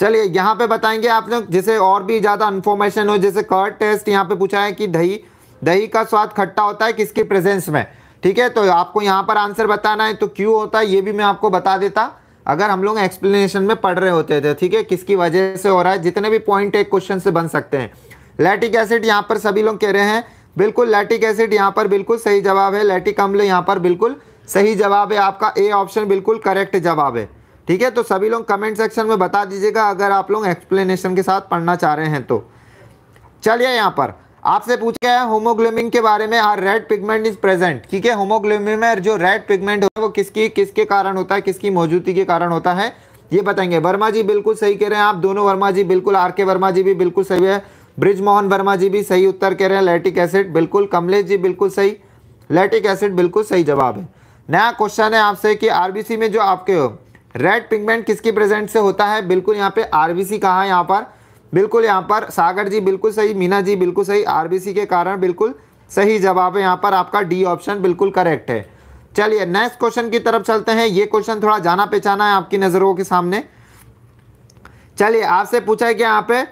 चलिए यहाँ पे बताएंगे आप लोग जैसे और भी ज़्यादा इन्फॉर्मेशन हो जैसे कर्ट टेस्ट यहाँ पे पूछा है कि दही दही का स्वाद खट्टा होता है किसके प्रेजेंस में ठीक है तो आपको यहाँ पर आंसर बताना है तो क्यों होता है ये भी मैं आपको बता देता अगर हम लोग एक्सप्लेनेशन में पढ़ रहे होते थे ठीक है किसकी वजह से हो रहा है जितने भी पॉइंट एक क्वेश्चन से बन सकते हैं लैटिक एसिड यहाँ पर सभी लोग कह रहे हैं बिल्कुल लैटिक एसिड यहाँ पर बिल्कुल सही जवाब है लैटिक अम्ल यहाँ पर बिल्कुल सही जवाब है आपका ए ऑप्शन बिल्कुल करेक्ट जवाब है ठीक है तो सभी लोग कमेंट सेक्शन में बता दीजिएगा अगर आप लोग एक्सप्लेनेशन के साथ पढ़ना चाह रहे हैं तो चलिए यहाँ पर आपसे पूछा है होमोग्लोमिन के बारे में हर रेड पिगमेंट इज प्रेजेंट ठीक है होमोग्लोमिन में जो रेड पिगमेंट होता है वो किसकी किसके कारण होता है किसकी मौजूदगी के कारण होता है ये बताएंगे वर्मा जी बिल्कुल सही कह रहे हैं आप दोनों वर्मा जी बिल्कुल आर के वर्मा जी भी बिल्कुल सही है ब्रिज मोहन वर्मा जी भी सही उत्तर कह रहे हैं लैटिक एसिड बिल्कुल कमलेश जी बिल्कुल सही लैटिक एसिड बिल्कुल सही जवाब है नया क्वेश्चन है आपसे कि आरबीसी में जो आपके रेड पिगमेंट किसकी प्रेजेंट से होता है बिल्कुल यहाँ पे आरबीसी कहा है यहाँ पर बिल्कुल यहाँ पर सागर जी बिल्कुल सही मीना जी बिल्कुल सही आरबीसी के कारण बिल्कुल सही जवाब है यहाँ पर आपका डी ऑप्शन बिल्कुल करेक्ट है चलिए नेक्स्ट क्वेश्चन की तरफ चलते हैं ये क्वेश्चन थोड़ा जाना पहचाना है आपकी नज़रों के सामने चलिए आपसे पूछा है कि यहाँ पे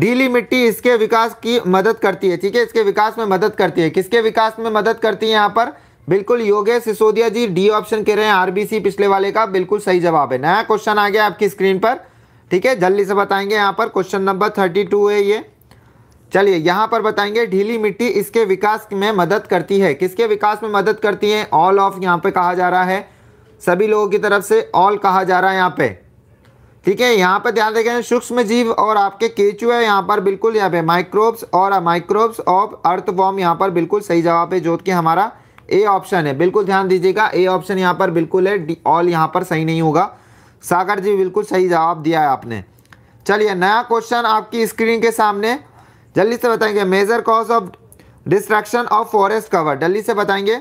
डीली मिट्टी इसके विकास की मदद करती है ठीक है इसके विकास में मदद करती है किसके विकास में मदद करती है यहाँ पर बिल्कुल योगेश सिसोदिया जी डी ऑप्शन कह रहे हैं आरबीसी पिछले वाले का बिल्कुल सही जवाब है नया क्वेश्चन आ गया आपकी स्क्रीन पर ठीक है जल्दी से बताएंगे यहाँ पर क्वेश्चन नंबर थर्टी टू है ये चलिए यहाँ पर बताएंगे ढीली मिट्टी इसके विकास में मदद करती है किसके विकास में मदद करती है ऑल ऑफ यहाँ पे कहा जा रहा है सभी लोगों की तरफ से ऑल कहा जा रहा है यहाँ पे ठीक है यहाँ पर ध्यान देखें सूक्ष्म जीव और आपके केचुए यहाँ पर बिल्कुल यहाँ पे माइक्रोब्स और माइक्रोब्स ऑफ अर्थ अर्थवॉर्म यहाँ पर बिल्कुल सही जवाब है जो कि हमारा ए ऑप्शन है बिल्कुल ध्यान दीजिएगा ए ऑप्शन यहाँ पर बिल्कुल है ऑल यहाँ पर सही नहीं होगा सागर जी बिल्कुल सही जवाब दिया है आपने चलिए नया क्वेश्चन आपकी स्क्रीन के सामने जल्दी से बताएंगे major cause of destruction of forest cover जल्दी से बताएंगे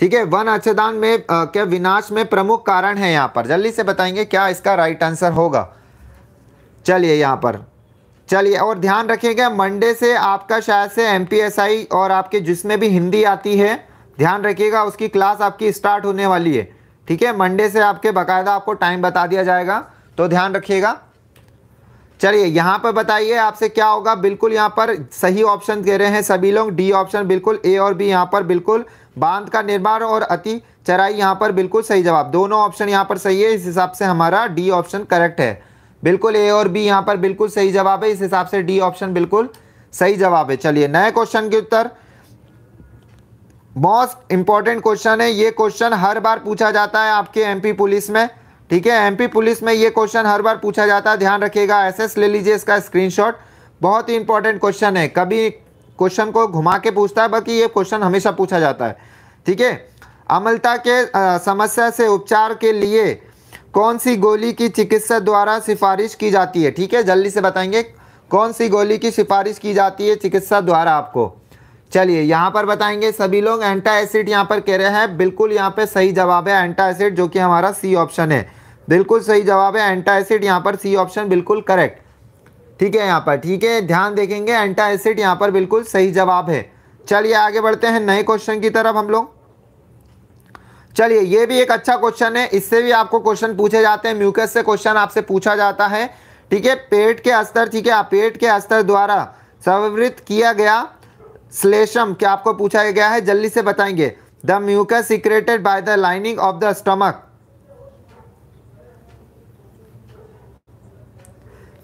ठीक है वन अच्छेदान में आ, क्या विनाश में प्रमुख कारण है यहाँ पर जल्दी से बताएंगे क्या इसका राइट आंसर होगा चलिए यहाँ पर चलिए और ध्यान रखिएगा मंडे से आपका शायद से एम और आपके जिसमें भी हिंदी आती है ध्यान रखिएगा उसकी क्लास आपकी स्टार्ट होने वाली है ठीक है मंडे से आपके बाकायदा आपको टाइम बता दिया जाएगा तो ध्यान रखिएगा चलिए यहाँ पर बताइए आपसे क्या होगा बिल्कुल यहाँ पर सही ऑप्शन दे रहे हैं सभी लोग डी ऑप्शन बिल्कुल ए और बी यहाँ पर बिल्कुल बांध का निर्माण और अति चराई यहाँ पर बिल्कुल सही जवाब दोनों ऑप्शन यहाँ पर सही है इस हिसाब से हमारा डी ऑप्शन करेक्ट है बिल्कुल ए और बी यहाँ पर बिल्कुल सही जवाब है इस हिसाब से डी ऑप्शन बिल्कुल सही जवाब है चलिए नए क्वेश्चन के उत्तर मोस्ट इंपॉर्टेंट क्वेश्चन है ये क्वेश्चन हर बार पूछा जाता है आपके एमपी पुलिस में ठीक है एमपी पुलिस में ये क्वेश्चन हर बार पूछा जाता है ध्यान रखिएगा एसएस ले लीजिए इसका स्क्रीनशॉट बहुत ही इंपॉर्टेंट क्वेश्चन है कभी क्वेश्चन को घुमा के पूछता है बाकी ये क्वेश्चन हमेशा पूछा जाता है ठीक है अमलता के आ, समस्या से उपचार के लिए कौन सी गोली की चिकित्सा द्वारा सिफारिश की जाती है ठीक है जल्दी से बताएंगे कौन सी गोली की सिफारिश की जाती है चिकित्सा द्वारा आपको चलिए यहाँ पर बताएंगे सभी लोग एंटा एसिड यहाँ पर कह रहे हैं बिल्कुल यहाँ पे सही जवाब है एंटा एसिड जो कि हमारा सी ऑप्शन है बिल्कुल सही जवाब है एंटा एसिड यहाँ पर सी ऑप्शन बिल्कुल करेक्ट ठीक है यहाँ पर ठीक है ध्यान देखेंगे एंटा एसिड यहाँ पर बिल्कुल सही जवाब है चलिए आगे बढ़ते हैं नए क्वेश्चन की तरफ हम लोग चलिए ये भी एक अच्छा क्वेश्चन है इससे भी आपको क्वेश्चन पूछे जाते हैं म्यूकस से क्वेश्चन आपसे पूछा जाता है ठीक है पेट के स्तर ठीक है पेट के स्तर द्वारा संवृत किया गया श्लेषम क्या आपको पूछा गया है जल्दी से बताएंगे the mucus secreted by the lining of the stomach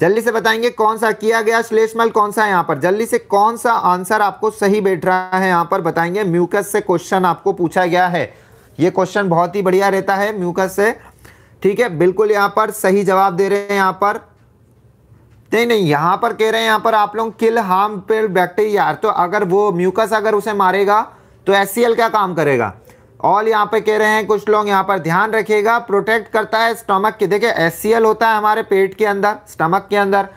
जल्दी से बताएंगे कौन सा किया गया श्लेषमल कौन सा है यहाँ पर जल्दी से कौन सा आंसर आपको सही बैठ रहा है यहाँ पर बताएंगे म्यूकस से क्वेश्चन आपको पूछा गया है ये क्वेश्चन बहुत ही बढ़िया रहता है म्यूकस से ठीक है बिल्कुल यहाँ पर सही जवाब दे रहे हैं यहाँ पर नहीं नहीं यहाँ पर कह रहे हैं यहाँ पर आप लोग किल हार्म बैक्टीरिया तो अगर वो म्यूकस अगर उसे मारेगा तो एस क्या काम करेगा ऑल यहाँ पे कह रहे हैं कुछ लोग यहाँ पर ध्यान रखिएगा प्रोटेक्ट करता है स्टमक की देखिए एस होता है हमारे पेट के अंदर स्टमक के अंदर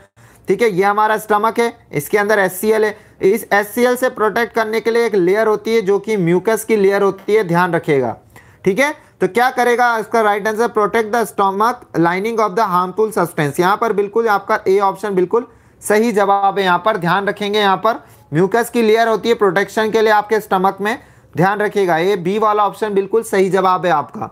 ठीक है ये हमारा स्टमक है इसके अंदर एस है इस एस से प्रोटेक्ट करने के लिए एक लेयर होती है जो कि म्यूकस की लेयर होती है ध्यान रखिएगा ठीक है तो क्या करेगा इसका right answer protect the stomach lining of the harmful substance यहाँ पर बिल्कुल आपका ए ऑप्शन बिल्कुल सही जवाब है यहाँ पर ध्यान रखेंगे यहाँ पर म्यूकस की लेयर होती है प्रोटेक्शन के लिए आपके स्टमक में ध्यान रखिएगा ये बी वाला ऑप्शन बिल्कुल सही जवाब है आपका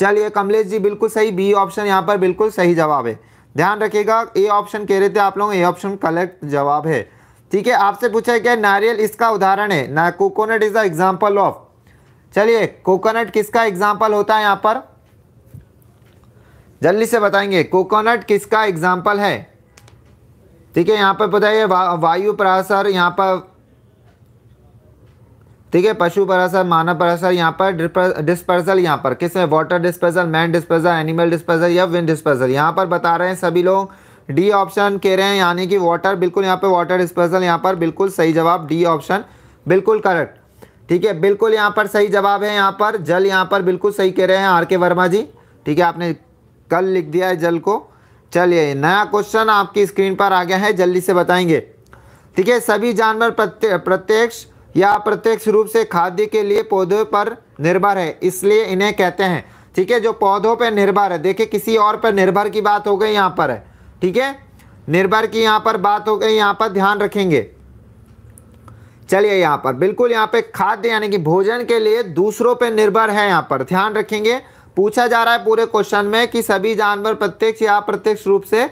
चलिए कमलेश जी बिल्कुल सही बी ऑप्शन यहाँ पर बिल्कुल सही जवाब है ध्यान रखिएगा ए ऑप्शन कह रहे थे आप लोग ए ऑप्शन कलेक्ट जवाब है ठीक है आपसे पूछा गया नारियल इसका उदाहरण है ना coconut is the example of चलिए कोकोनट किसका एग्जाम्पल होता है यहाँ पर जल्दी से बताएंगे कोकोनट किसका एग्जाम्पल है ठीक है यहाँ पर बताइए वा, वायु परासर यहाँ पर ठीक है पशु परासर मानव परासर यहाँ पर डिस्पर्जल यहाँ पर किस है water dispersal man dispersal animal dispersal या विंड डिस्पर्जल यहाँ पर बता रहे हैं सभी लोग डी ऑप्शन कह रहे हैं यानी कि वाटर बिल्कुल यहाँ पर वाटर डिस्पर्जल यहाँ पर बिल्कुल सही जवाब डी ऑप्शन बिल्कुल करेक्ट ठीक है बिल्कुल यहाँ पर सही जवाब है यहाँ पर जल यहाँ पर बिल्कुल सही कह रहे हैं आर के वर्मा जी ठीक है आपने कल लिख दिया है जल को चलिए नया क्वेश्चन आपकी स्क्रीन पर आ गया है जल्दी से बताएंगे ठीक है सभी जानवर प्रत्य प्रत्यक्ष या अप्रत्यक्ष रूप से खाद्य के लिए पौधों पर निर्भर है इसलिए इन्हें कहते हैं ठीक है जो पौधों पर निर्भर है देखिए किसी और पर निर्भर की बात हो गई यहाँ पर है ठीक है निर्भर की यहाँ पर बात हो गई यहाँ पर ध्यान रखेंगे चलिए यहाँ पर बिल्कुल यहाँ पे खाद्य यानी कि भोजन के लिए दूसरों पे निर्भर है यहाँ पर ध्यान रखेंगे पूछा जा रहा है पूरे क्वेश्चन में कि सभी जानवर प्रत्यक्ष या अप्रत्यक्ष रूप से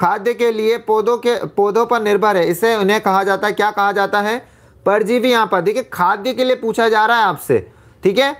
खाद्य के लिए पौधों के पौधों पर निर्भर है इसे उन्हें कहा जाता है क्या कहा जाता है परजीवी यहाँ पर देखिए खाद्य के लिए पूछा जा रहा है आपसे ठीक है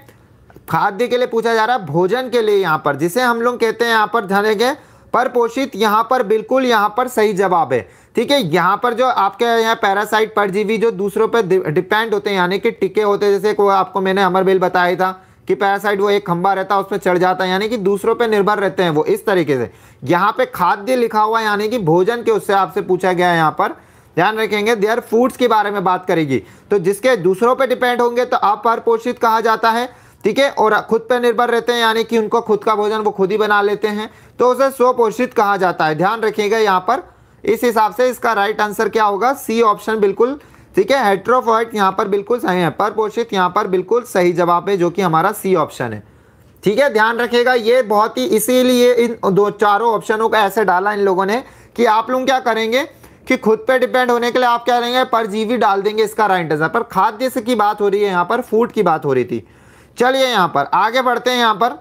खाद्य के लिए पूछा जा रहा है भोजन के लिए यहाँ पर जिसे हम लोग कहते हैं यहाँ पर ध्यान पर परपोषित यहाँ पर बिल्कुल यहाँ पर सही जवाब है ठीक है यहाँ पर जो आपके यहाँ पैरासाइट परजीवी जो दूसरों पर डिपेंड होते हैं यानी कि टिके होते हैं जैसे को आपको मैंने अमर बेल बताया था कि पैरासाइट वो एक खंबा रहता है उस पर चढ़ जाता है यानी कि दूसरों पर निर्भर रहते हैं वो इस तरीके से यहाँ पे खाद्य लिखा हुआ यानी कि भोजन के उससे आपसे पूछा गया है यहाँ पर ध्यान रखेंगे देयर फूड्स के बारे में बात करेगी तो जिसके दूसरों पर डिपेंड होंगे तो पर पोषित कहा जाता है ठीक है और खुद पर निर्भर रहते हैं यानी कि उनको खुद का भोजन वो खुद ही बना लेते हैं तो उसे स्वपोषित कहा जाता है ध्यान रखिएगा यहाँ पर इस हिसाब से इसका राइट आंसर क्या होगा सी ऑप्शन बिल्कुल ठीक है हेट्रोफर्ट यहाँ पर बिल्कुल सही है परपोषित यहाँ पर बिल्कुल सही जवाब है जो कि हमारा सी ऑप्शन है ठीक है ध्यान रखेगा ये बहुत ही इसीलिए इन दो चारों ऑप्शनों को ऐसे डाला इन लोगों ने कि आप लोग क्या करेंगे कि खुद पे डिपेंड होने के लिए आप क्या पर परजीवी डाल देंगे इसका राइट आंसर पर खाद्य की बात हो रही है यहाँ पर फूड की बात हो रही थी चलिए यहाँ पर आगे बढ़ते हैं यहाँ पर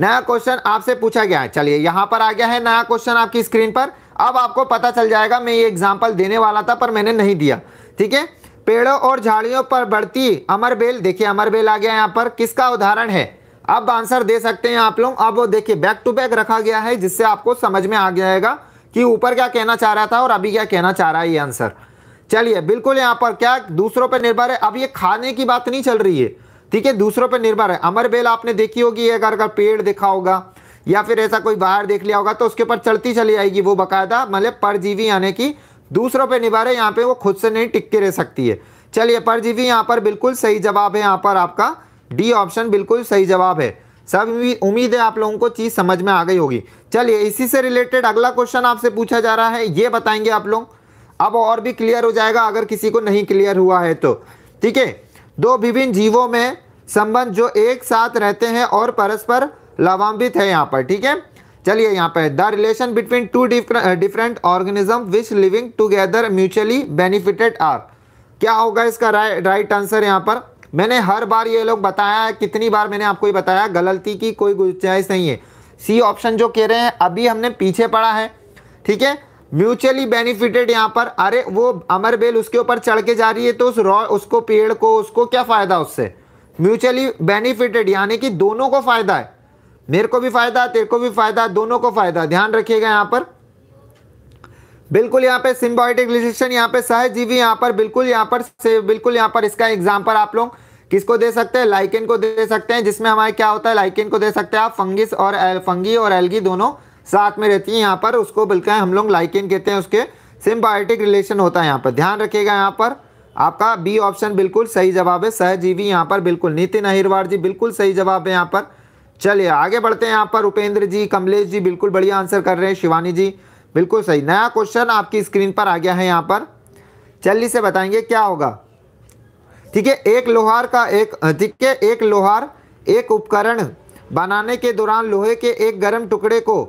नया क्वेश्चन आपसे पूछा गया है चलिए यहाँ पर आ गया है नया क्वेश्चन आपकी स्क्रीन पर अब आपको पता चल जाएगा मैं ये एग्जाम्पल देने वाला था पर मैंने नहीं दिया ठीक है पेड़ों और झाड़ियों पर बढ़ती अमरबेल देखिए अमरबेल आ गया यहाँ पर किसका उदाहरण है अब आंसर दे सकते हैं आप लोग अब वो देखिए बैक टू बैक रखा गया है जिससे आपको समझ में आ जाएगा कि ऊपर क्या कहना चाह रहा था और अभी क्या कहना चाह रहा है ये आंसर चलिए बिल्कुल यहाँ पर क्या दूसरों पर निर्भर है अब ये खाने की बात नहीं चल रही है ठीक है दूसरों पर निर्भर है अमर बेल आपने देखी होगी अगर अगर पेड़ देखा होगा या फिर ऐसा कोई बाहर देख लिया होगा तो उसके ऊपर चलती चली आएगी वो बकायदा मतलब परजीवी यानी कि दूसरों पे निर्भर है यहाँ पे वो खुद से नहीं टिक रह सकती है चलिए परजीवी यहाँ पर बिल्कुल सही जवाब है यहाँ पर आपका डी ऑप्शन बिल्कुल सही जवाब है सब उम्मीद है आप लोगों को चीज़ समझ में आ गई होगी चलिए इसी से रिलेटेड अगला क्वेश्चन आपसे पूछा जा रहा है ये बताएंगे आप लोग अब और भी क्लियर हो जाएगा अगर किसी को नहीं क्लियर हुआ है तो ठीक है दो विभिन्न जीवों में संबंध जो एक साथ रहते हैं और परस्पर लाभान्वित है यहाँ पर ठीक है चलिए यहाँ पर the relation between two different organism which living together mutually benefited are क्या होगा इसका राइट राइट आंसर यहाँ पर मैंने हर बार ये लोग बताया है कितनी बार मैंने आपको ये बताया गलती की कोई गुंजाइश नहीं है सी ऑप्शन जो कह रहे हैं अभी हमने पीछे पड़ा है ठीक है म्यूचुअली बेनिफिटेड यहाँ पर अरे वो अमर बेल उसके ऊपर चढ़ के जा रही है तो उस रॉ उसको पेड़ को उसको क्या फ़ायदा उससे म्यूचुअली बेनिफिटेड यानी कि दोनों को फ़ायदा है मेरे को भी फ़ायदा तेरे को भी फ़ायदा दोनों को फ़ायदा ध्यान रखिएगा यहाँ पर बिल्कुल यहाँ पे सिम्बॉयटिक रिलेशन यहाँ पे सहजीवी यहाँ पर बिल्कुल यहाँ पर बिल्कुल यहाँ पर इसका एग्जाम्पल आप लोग किसको दे सकते हैं लाइकेन को दे सकते हैं जिसमें हमारे क्या होता है लाइकेन को दे सकते हैं आप फंगिस और फंगी और एलगी दोनों साथ में रहती है यहाँ पर उसको बल्कि हम लोग लाइकेन कहते हैं उसके सिम्बायोटिक रिलेशन होता है यहाँ पर ध्यान रखिएगा यहाँ पर आपका बी ऑप्शन बिल्कुल सही जवाब है सहजीवी यहाँ पर बिल्कुल नितिन अहिरवार जी बिल्कुल सही जवाब है यहाँ पर चलिए आगे बढ़ते हैं यहाँ पर उपेंद्र जी कमलेश जी बिल्कुल बढ़िया आंसर कर रहे हैं शिवानी जी बिल्कुल सही नया क्वेश्चन आपकी स्क्रीन पर आ गया है यहाँ पर चलिए से बताएंगे क्या होगा ठीक है एक लोहार का एक ठीक है एक लोहार एक उपकरण बनाने के दौरान लोहे के एक गर्म टुकड़े को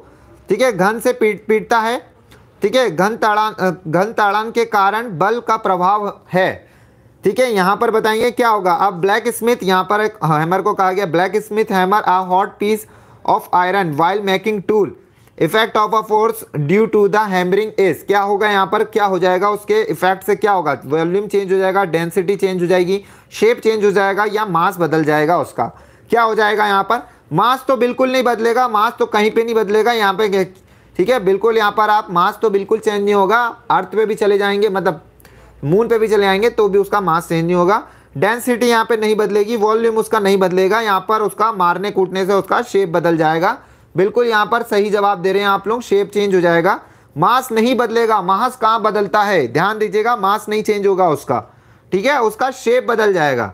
ठीक है घन से पीट पीटता है ठीक है घन ताड़ान घन ताड़ान के कारण बल का प्रभाव है ठीक है यहाँ पर बताएंगे क्या होगा अब ब्लैक स्मिथ यहाँ पर एक हाँ, हैमर को कहा गया blacksmith hammer a hot piece of iron while making tool effect of a force due to the hammering is क्या होगा यहाँ पर क्या हो जाएगा उसके इफेक्ट से क्या होगा वॉल्यूम चेंज हो जाएगा डेंसिटी चेंज हो जाएगी शेप चेंज हो जाएगा या मास बदल जाएगा उसका क्या हो जाएगा यहाँ पर मास तो बिल्कुल नहीं बदलेगा मास तो कहीं पे नहीं बदलेगा यहाँ पे ठीक है बिल्कुल यहाँ पर आप मास तो बिल्कुल चेंज नहीं होगा अर्थ पे भी चले जाएंगे मतलब मून पे भी चले जाएंगे तो भी उसका मास चेंज नहीं होगा डेंसिटी यहाँ पे नहीं बदलेगी वॉल्यूम उसका नहीं बदलेगा यहाँ पर उसका मारने कूटने से उसका शेप बदल जाएगा बिल्कुल यहाँ पर सही जवाब दे रहे हैं आप लोग शेप चेंज हो जाएगा मास नहीं बदलेगा मास कहाँ बदलता है ध्यान दीजिएगा मास नहीं चेंज होगा उसका ठीक है उसका शेप बदल जाएगा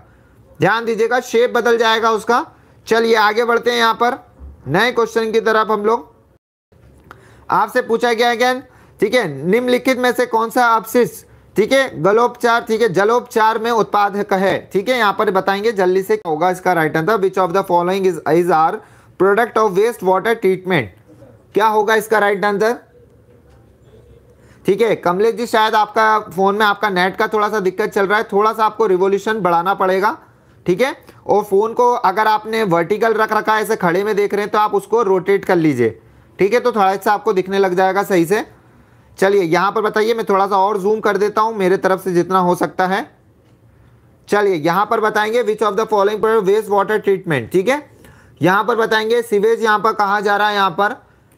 ध्यान दीजिएगा शेप बदल जाएगा उसका चलिए आगे बढ़ते हैं यहाँ पर नए क्वेश्चन की तरफ हम लोग आपसे पूछा गया अगेन ठीक है निम्नलिखित में से कौन सा अपशिष्ट ठीक है गलोपचार ठीक है जलोपचार में उत्पादक है ठीक है यहाँ पर बताएंगे जल्दी से क्या होगा इसका right answer which of the following is is are product of waste water treatment क्या होगा इसका राइट आंसर ठीक है कमलेश जी शायद आपका फोन में आपका नेट का थोड़ा सा दिक्कत चल रहा है थोड़ा सा आपको रिवोल्यूशन बढ़ाना पड़ेगा ठीक है और फ़ोन को अगर आपने वर्टिकल रख रखा है ऐसे खड़े में देख रहे हैं तो आप उसको रोटेट कर लीजिए ठीक है तो थोड़ा सा आपको दिखने लग जाएगा सही से चलिए यहाँ पर बताइए मैं थोड़ा सा और जूम कर देता हूँ मेरे तरफ से जितना हो सकता है चलिए यहाँ पर बताएंगे विच ऑफ द फॉलोइंग पर वेस्ट वाटर ट्रीटमेंट ठीक है यहाँ पर बताएंगे सीवेज यहाँ पर कहा जा रहा है यहाँ पर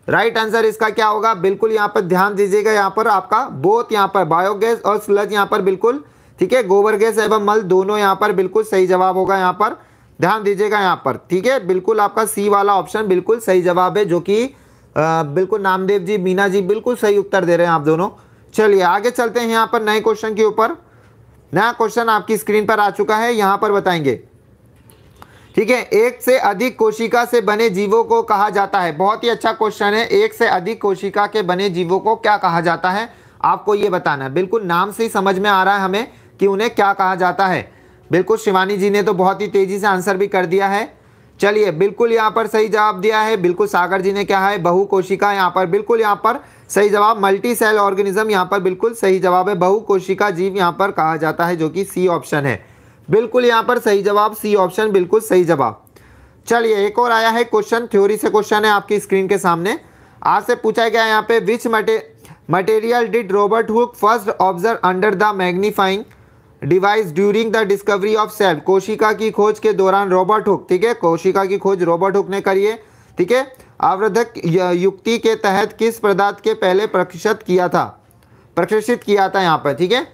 राइट right आंसर इसका क्या होगा बिल्कुल यहाँ पर ध्यान दीजिएगा यहाँ पर आपका बोथ यहाँ पर बायोगैस और स्लज यहाँ पर बिल्कुल ठीक है गोबर गैस एवं मल दोनों यहाँ पर बिल्कुल सही जवाब होगा यहाँ पर ध्यान दीजिएगा यहाँ पर ठीक है बिल्कुल आपका सी वाला ऑप्शन बिल्कुल सही जवाब है जो कि बिल्कुल नामदेव जी मीना जी बिल्कुल सही उत्तर दे रहे हैं आप दोनों चलिए आगे चलते हैं यहाँ पर नए क्वेश्चन के ऊपर नया क्वेश्चन आपकी स्क्रीन पर आ चुका है यहाँ पर बताएंगे ठीक है एक से अधिक कोशिका से बने जीवों को कहा जाता है बहुत ही अच्छा क्वेश्चन है एक से अधिक कोशिका के बने जीवों को क्या कहा जाता है आपको ये बताना है बिल्कुल नाम से ही समझ में आ रहा है हमें कि उन्हें क्या कहा जाता है बिल्कुल शिवानी जी ने तो बहुत ही तेज़ी से आंसर भी कर दिया है चलिए बिल्कुल यहाँ पर सही जवाब दिया है बिल्कुल सागर जी ने क्या है बहु कोशिका यहाँ पर बिल्कुल यहाँ पर सही जवाब मल्टी सेल ऑर्गेनिज्म यहाँ पर बिल्कुल सही जवाब है बहु कोशिका जीव यहाँ पर कहा जाता है जो कि सी ऑप्शन है बिल्कुल यहाँ पर सही जवाब सी ऑप्शन बिल्कुल सही जवाब चलिए एक और आया है क्वेश्चन थ्योरी से क्वेश्चन है आपकी स्क्रीन के सामने आज से पूछा गया यहाँ पे which mate material did Robert Hooke first observe under the magnifying device during the discovery of cell कोशिका की खोज के दौरान रोबोट हुक ठीक है कोशिका की खोज रोबोट हुक ने करी है ठीक है आवर्धक युक्ति के तहत किस पदार्थ के पहले प्रक्षित किया था प्रक्षित किया था यहाँ पर ठीक है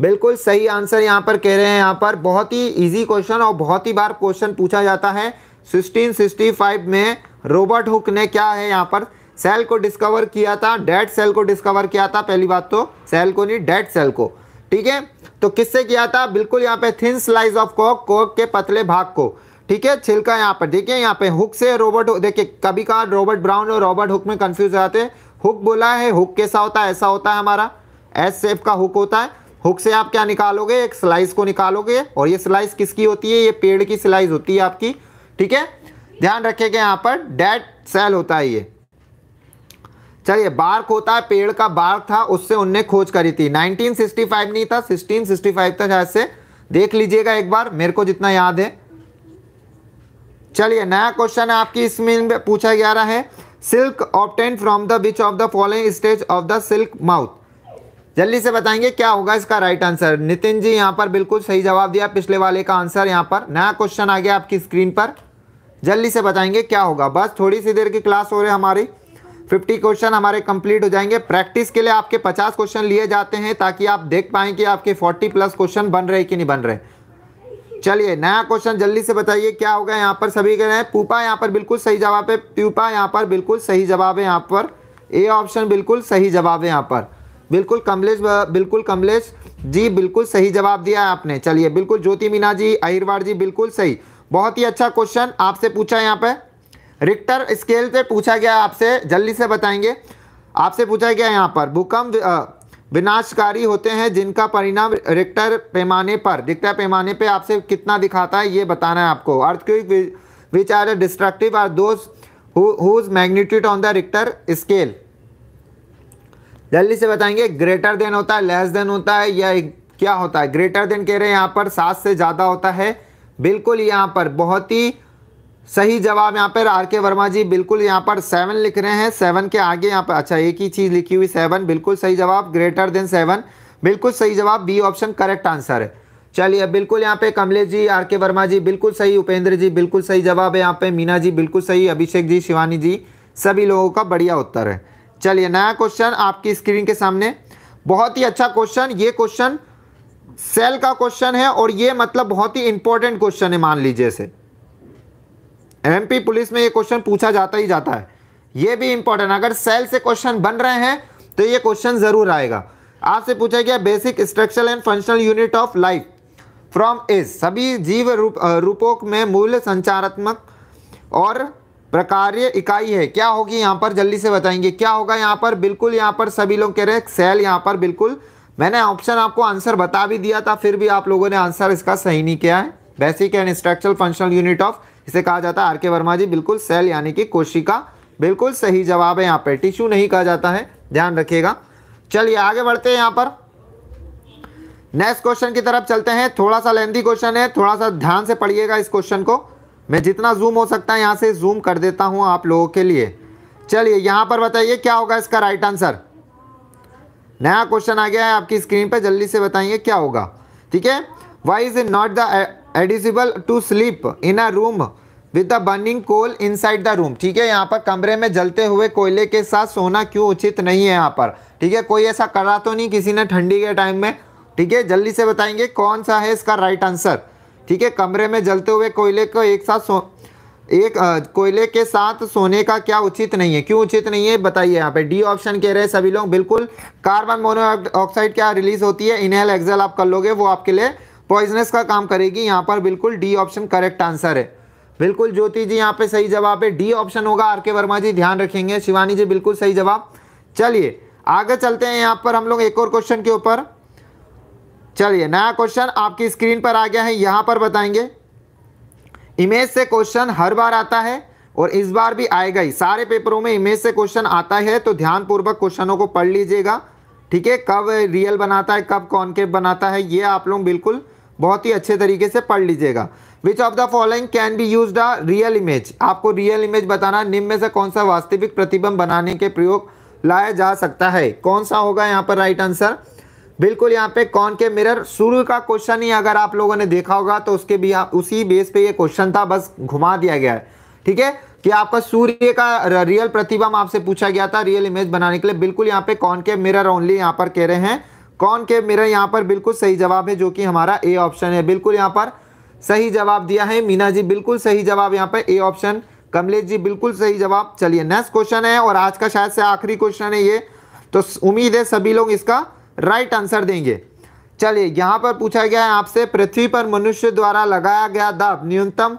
बिल्कुल सही आंसर यहाँ पर कह रहे हैं यहाँ पर बहुत ही इजी क्वेश्चन और बहुत ही बार क्वेश्चन पूछा जाता है 1665 में रोबर्ट हुक ने क्या है यहाँ पर सेल को डिस्कवर किया था डेड सेल को डिस्कवर किया था पहली बात तो सेल को नहीं डेड सेल को ठीक है तो किससे किया था बिल्कुल यहाँ पे thin slice of coke coke के पतले भाग को ठीक है छिलका यहाँ पर देखिए यहाँ पे हुक से रोबर्ट देखिए कभी कहा रॉबर्ट ब्राउन और रॉबर्ट हुक में कंफ्यूज हो जाते हैं हुक बोला है हुक कैसा होता है ऐसा होता है हमारा एस सेफ का हुक होता है हुक से आप क्या निकालोगे एक स्लाइस को निकालोगे और ये स्लाइस किसकी होती है ये पेड़ की स्लाइस होती है आपकी ठीक है ध्यान रखेगा यहाँ पर डेड सेल होता है ये चलिए बार्क होता है पेड़ का बार्क था उससे उनने खोज करी थी 1965 नहीं था 1665 था जैसे देख लीजिएगा एक बार मेरे को जितना याद है चलिए नया क्वेश्चन आपकी इसमें पूछा गया रहा है silk obtain from the which of the following stage of the silk moth जल्दी से बताएंगे क्या होगा इसका राइट आंसर नितिन जी यहाँ पर बिल्कुल सही जवाब दिया पिछले वाले का आंसर यहाँ पर नया क्वेश्चन आ गया आपकी स्क्रीन पर जल्दी से बताएंगे क्या होगा बस थोड़ी सी देर की क्लास हो रही हमारी 50 क्वेश्चन हमारे कंप्लीट हो जाएंगे प्रैक्टिस के लिए आपके 50 क्वेश्चन लिए जाते हैं ताकि आप देख पाए कि आपके 40 प्लस क्वेश्चन बन रहे कि नहीं बन रहे चलिए नया क्वेश्चन जल्दी से बताइए क्या होगा यहाँ पर सभी कह रहे हैं पूपा यहाँ पर बिल्कुल सही जवाब है प्यूपा यहाँ पर बिल्कुल सही जवाब है यहाँ पर ए ऑप्शन बिल्कुल सही जवाब है यहाँ पर बिल्कुल कमलेश बिल्कुल कमलेश जी बिल्कुल सही जवाब दिया है आपने चलिए बिल्कुल ज्योति मीना जी अहिरवार जी बिल्कुल सही बहुत ही अच्छा क्वेश्चन आपसे पूछा यहाँ पर रिक्टर स्केल से पूछा गया आपसे जल्दी से बताएंगे आपसे पूछा गया यहाँ पर भूकंप विनाशकारी होते हैं जिनका परिणाम रिक्टर पैमाने पर रिक्टर पैमाने पे आपसे कितना दिखाता है ये बताना है आपको earthquake which are destructive are those whose magnitude on the Richter scale जल्दी से बताएंगे ग्रेटर देन होता है लेस देन होता है या क्या होता है ग्रेटर देन कह रहे हैं यहाँ पर सात से ज़्यादा होता है बिल्कुल यहाँ पर बहुत ही सही जवाब यहाँ पर आर के वर्मा जी बिल्कुल यहाँ पर सेवन लिख रहे हैं सेवन के आगे यहाँ पर अच्छा एक ही चीज़ लिखी हुई सेवन बिल्कुल सही जवाब ग्रेटर देन सेवन बिल्कुल सही जवाब बी ऑप्शन करेक्ट आंसर है चलिए बिल्कुल यहाँ पे कमलेश जी आर के वर्मा जी बिल्कुल सही उपेंद्र जी बिल्कुल सही जवाब है यहाँ पे मीना जी बिल्कुल सही अभिषेक जी शिवानी जी सभी लोगों का बढ़िया उत्तर है चलिए नया क्वेश्चन आपकी स्क्रीन के सामने बहुत ही अच्छा क्वेश्चन ये क्वेश्चन सेल का क्वेश्चन है और ये मतलब बहुत ही इंपॉर्टेंट क्वेश्चन है मान लीजिए से एमपी पुलिस में ये क्वेश्चन पूछा जाता ही जाता है ये भी इंपॉर्टेंट अगर सेल से क्वेश्चन बन रहे हैं तो ये क्वेश्चन ज़रूर आएगा आपसे पूछा गया basic structural and functional unit of life form is सभी जीव रूप रूपों में मूल संचारात्मक और प्रकार्य इकाई है क्या होगी यहाँ पर जल्दी से बताएंगे क्या होगा यहाँ पर बिल्कुल यहाँ पर सभी लोग कह रहे हैं सेल यहाँ पर बिल्कुल मैंने ऑप्शन आपको आंसर बता भी दिया था फिर भी आप लोगों ने आंसर इसका सही नहीं किया है basic and structural functional unit of इसे कहा जाता है आर के वर्मा जी बिल्कुल सेल यानी कि कोशिका बिल्कुल सही जवाब है यहाँ पर टिश्यू नहीं कहा जाता है ध्यान रखिएगा चलिए आगे बढ़ते हैं यहाँ पर नेक्स्ट क्वेश्चन की तरफ चलते हैं थोड़ा सा लेंथी क्वेश्चन है थोड़ा सा ध्यान से पढ़िएगा इस क्वेश्चन को मैं जितना जूम हो सकता है यहाँ से जूम कर देता हूँ आप लोगों के लिए चलिए यहाँ पर बताइए क्या होगा इसका राइट आंसर नया क्वेश्चन आ गया है आपकी स्क्रीन पर जल्दी से बताइए क्या होगा ठीक है why is not the advisable to sleep in a room with the burning coal inside the room ठीक है यहाँ पर कमरे में जलते हुए कोयले के साथ सोना क्यों उचित नहीं है यहाँ पर ठीक है कोई ऐसा करा तो नहीं किसी ने ठंडी के टाइम में ठीक है जल्दी से बताएंगे कौन सा है इसका राइट आंसर ठीक है कमरे में जलते हुए कोयले को एक साथ सो एक कोयले के साथ सोने का क्या उचित नहीं है क्यों उचित नहीं है बताइए यहाँ पे डी ऑप्शन कह रहे हैं सभी लोग बिल्कुल कार्बन मोनोऑक्साइड क्या रिलीज होती है इनहेल एक्सल आप कर लोगे वो आपके लिए पॉइजनस का काम करेगी यहाँ पर बिल्कुल डी ऑप्शन करेक्ट आंसर है बिल्कुल ज्योति जी यहाँ पे सही जवाब है डी ऑप्शन होगा आर के वर्मा जी ध्यान रखेंगे शिवानी जी बिल्कुल सही जवाब चलिए आगे चलते हैं यहाँ पर हम लोग एक और क्वेश्चन के ऊपर चलिए नया क्वेश्चन आपकी स्क्रीन पर आ गया है यहाँ पर बताएंगे इमेज से क्वेश्चन हर बार आता है और इस बार भी आएगा ही सारे पेपरों में इमेज से क्वेश्चन आता है तो ध्यानपूर्वक क्वेश्चनों को पढ़ लीजिएगा ठीक है कब रियल बनाता है कब कॉन्केव बनाता है ये आप लोग बिल्कुल बहुत ही अच्छे तरीके से पढ़ लीजिएगा which of the following can be use the real image आपको रियल इमेज बताना निम्न में से कौन सा वास्तविक प्रतिबंब बनाने के प्रयोग लाया जा सकता है कौन सा होगा यहाँ पर राइट आंसर बिल्कुल यहाँ पे कौन के मिरर सूर्य का क्वेश्चन ही अगर आप लोगों ने देखा होगा तो उसके भी उसी बेस पे ये क्वेश्चन था बस घुमा दिया गया है ठीक है कि आपका सूर्य का रियल प्रतिबंब आपसे पूछा गया था रियल इमेज बनाने के लिए बिल्कुल यहाँ पे कौन के मिरर ओनली यहाँ पर कह रहे हैं कौन के मेरा यहाँ पर बिल्कुल सही जवाब है जो कि हमारा ए ऑप्शन है बिल्कुल यहाँ पर सही जवाब दिया है मीना जी बिल्कुल सही जवाब यहाँ पर ए ऑप्शन कमलेश जी बिल्कुल सही जवाब चलिए नेक्स्ट क्वेश्चन है और आज का शायद से आखिरी क्वेश्चन है ये तो उम्मीद है सभी लोग इसका राइट आंसर देंगे चलिए यहाँ पर पूछा गया है आपसे पृथ्वी पर मनुष्य द्वारा लगाया गया दब न्यूनतम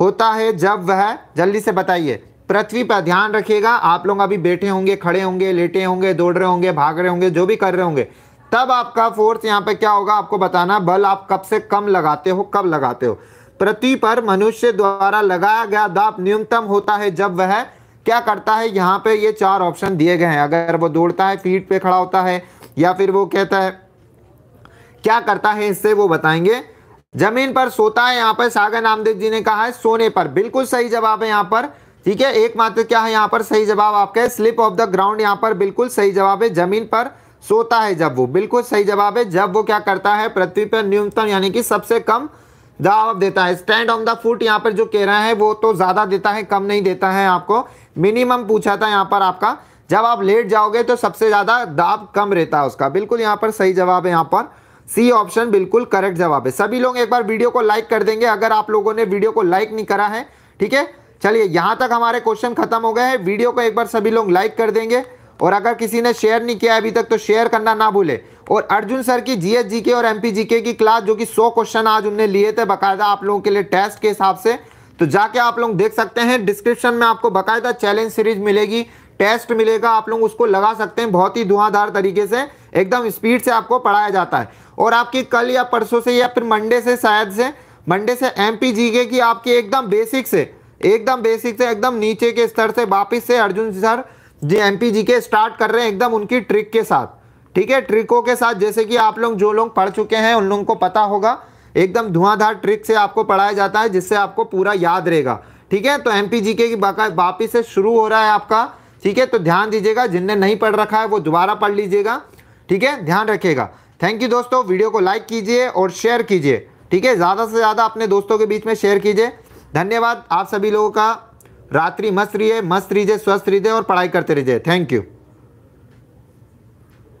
होता है जब वह जल्दी से बताइए पृथ्वी पर ध्यान रखिएगा आप लोग अभी बैठे होंगे खड़े होंगे लेटे होंगे दौड़ रहे होंगे भाग रहे होंगे जो भी कर रहे होंगे तब आपका फोर्स यहाँ पे क्या होगा आपको बताना बल आप कब से कम लगाते हो कब लगाते हो प्रति पर मनुष्य द्वारा लगाया गया दाप न्यूनतम होता है जब वह क्या करता है यहाँ पे ये चार ऑप्शन दिए गए हैं अगर वो दौड़ता है फीट पे खड़ा होता है या फिर वो कहता है क्या करता है इससे वो बताएंगे जमीन पर सोता है यहाँ पर सागर नामदेव जी ने कहा है सोने पर बिल्कुल सही जवाब है यहाँ पर ठीक है एकमात्र क्या है यहाँ पर सही जवाब आपका स्लिप ऑफ द ग्राउंड यहाँ पर बिल्कुल सही जवाब है जमीन पर सोता है जब वो बिल्कुल सही जवाब है जब वो क्या करता है पृथ्वी पर न्यूनतम यानी कि सबसे कम जवाब देता है स्टैंड ऑन द फुट यहाँ पर जो कह रहा है वो तो ज़्यादा देता है कम नहीं देता है आपको मिनिमम पूछा था यहाँ पर आपका जब आप लेट जाओगे तो सबसे ज़्यादा दाब कम रहता है उसका बिल्कुल यहाँ पर सही जवाब है यहाँ पर सी ऑप्शन बिल्कुल करेक्ट जवाब है सभी लोग एक बार वीडियो को लाइक कर देंगे अगर आप लोगों ने वीडियो को लाइक नहीं करा है ठीक है चलिए यहाँ तक हमारे क्वेश्चन खत्म हो गए हैं वीडियो को एक बार सभी लोग लाइक कर देंगे और अगर किसी ने शेयर नहीं किया अभी तक तो शेयर करना ना भूले और अर्जुन सर की जीएस के और एम जीके की क्लास जो कि सौ क्वेश्चन आज उनने लिए थे बाकायदा आप लोगों के लिए टेस्ट के हिसाब से तो जाके आप लोग देख सकते हैं डिस्क्रिप्शन में आपको बकायदा चैलेंज सीरीज मिलेगी टेस्ट मिलेगा आप लोग उसको लगा सकते हैं बहुत ही धुआंधार तरीके से एकदम स्पीड से आपको पढ़ाया जाता है और आपकी कल या परसों से या फिर मंडे से शायद से मंडे से एम जीके की आपकी एकदम बेसिक से एकदम बेसिक से एकदम नीचे के स्तर से वापिस से Arjun sir ji P G के स्टार्ट कर रहे हैं एकदम उनकी ट्रिक के साथ ठीक है ट्रिकों के साथ जैसे कि आप लोग जो लोग पढ़ चुके हैं उन लोगों को पता होगा एकदम धुआंधार ट्रिक से आपको पढ़ाया जाता है जिससे आपको पूरा याद रहेगा ठीक है तो एम पी जी के वापिस से शुरू हो रहा है आपका ठीक है तो ध्यान दीजिएगा जिनने नहीं पढ़ रखा है वो दोबारा पढ़ लीजिएगा ठीक है ध्यान रखिएगा थैंक यू दोस्तों वीडियो को लाइक कीजिए और शेयर कीजिए ठीक है ज़्यादा से ज़्यादा अपने दोस्तों के बीच में शेयर कीजिए धन्यवाद आप सभी लोगों का रात्रि मस्त रहिए मस्त रहिए स्वस्थ रहिए और पढ़ाई करते रहिए थैंक यू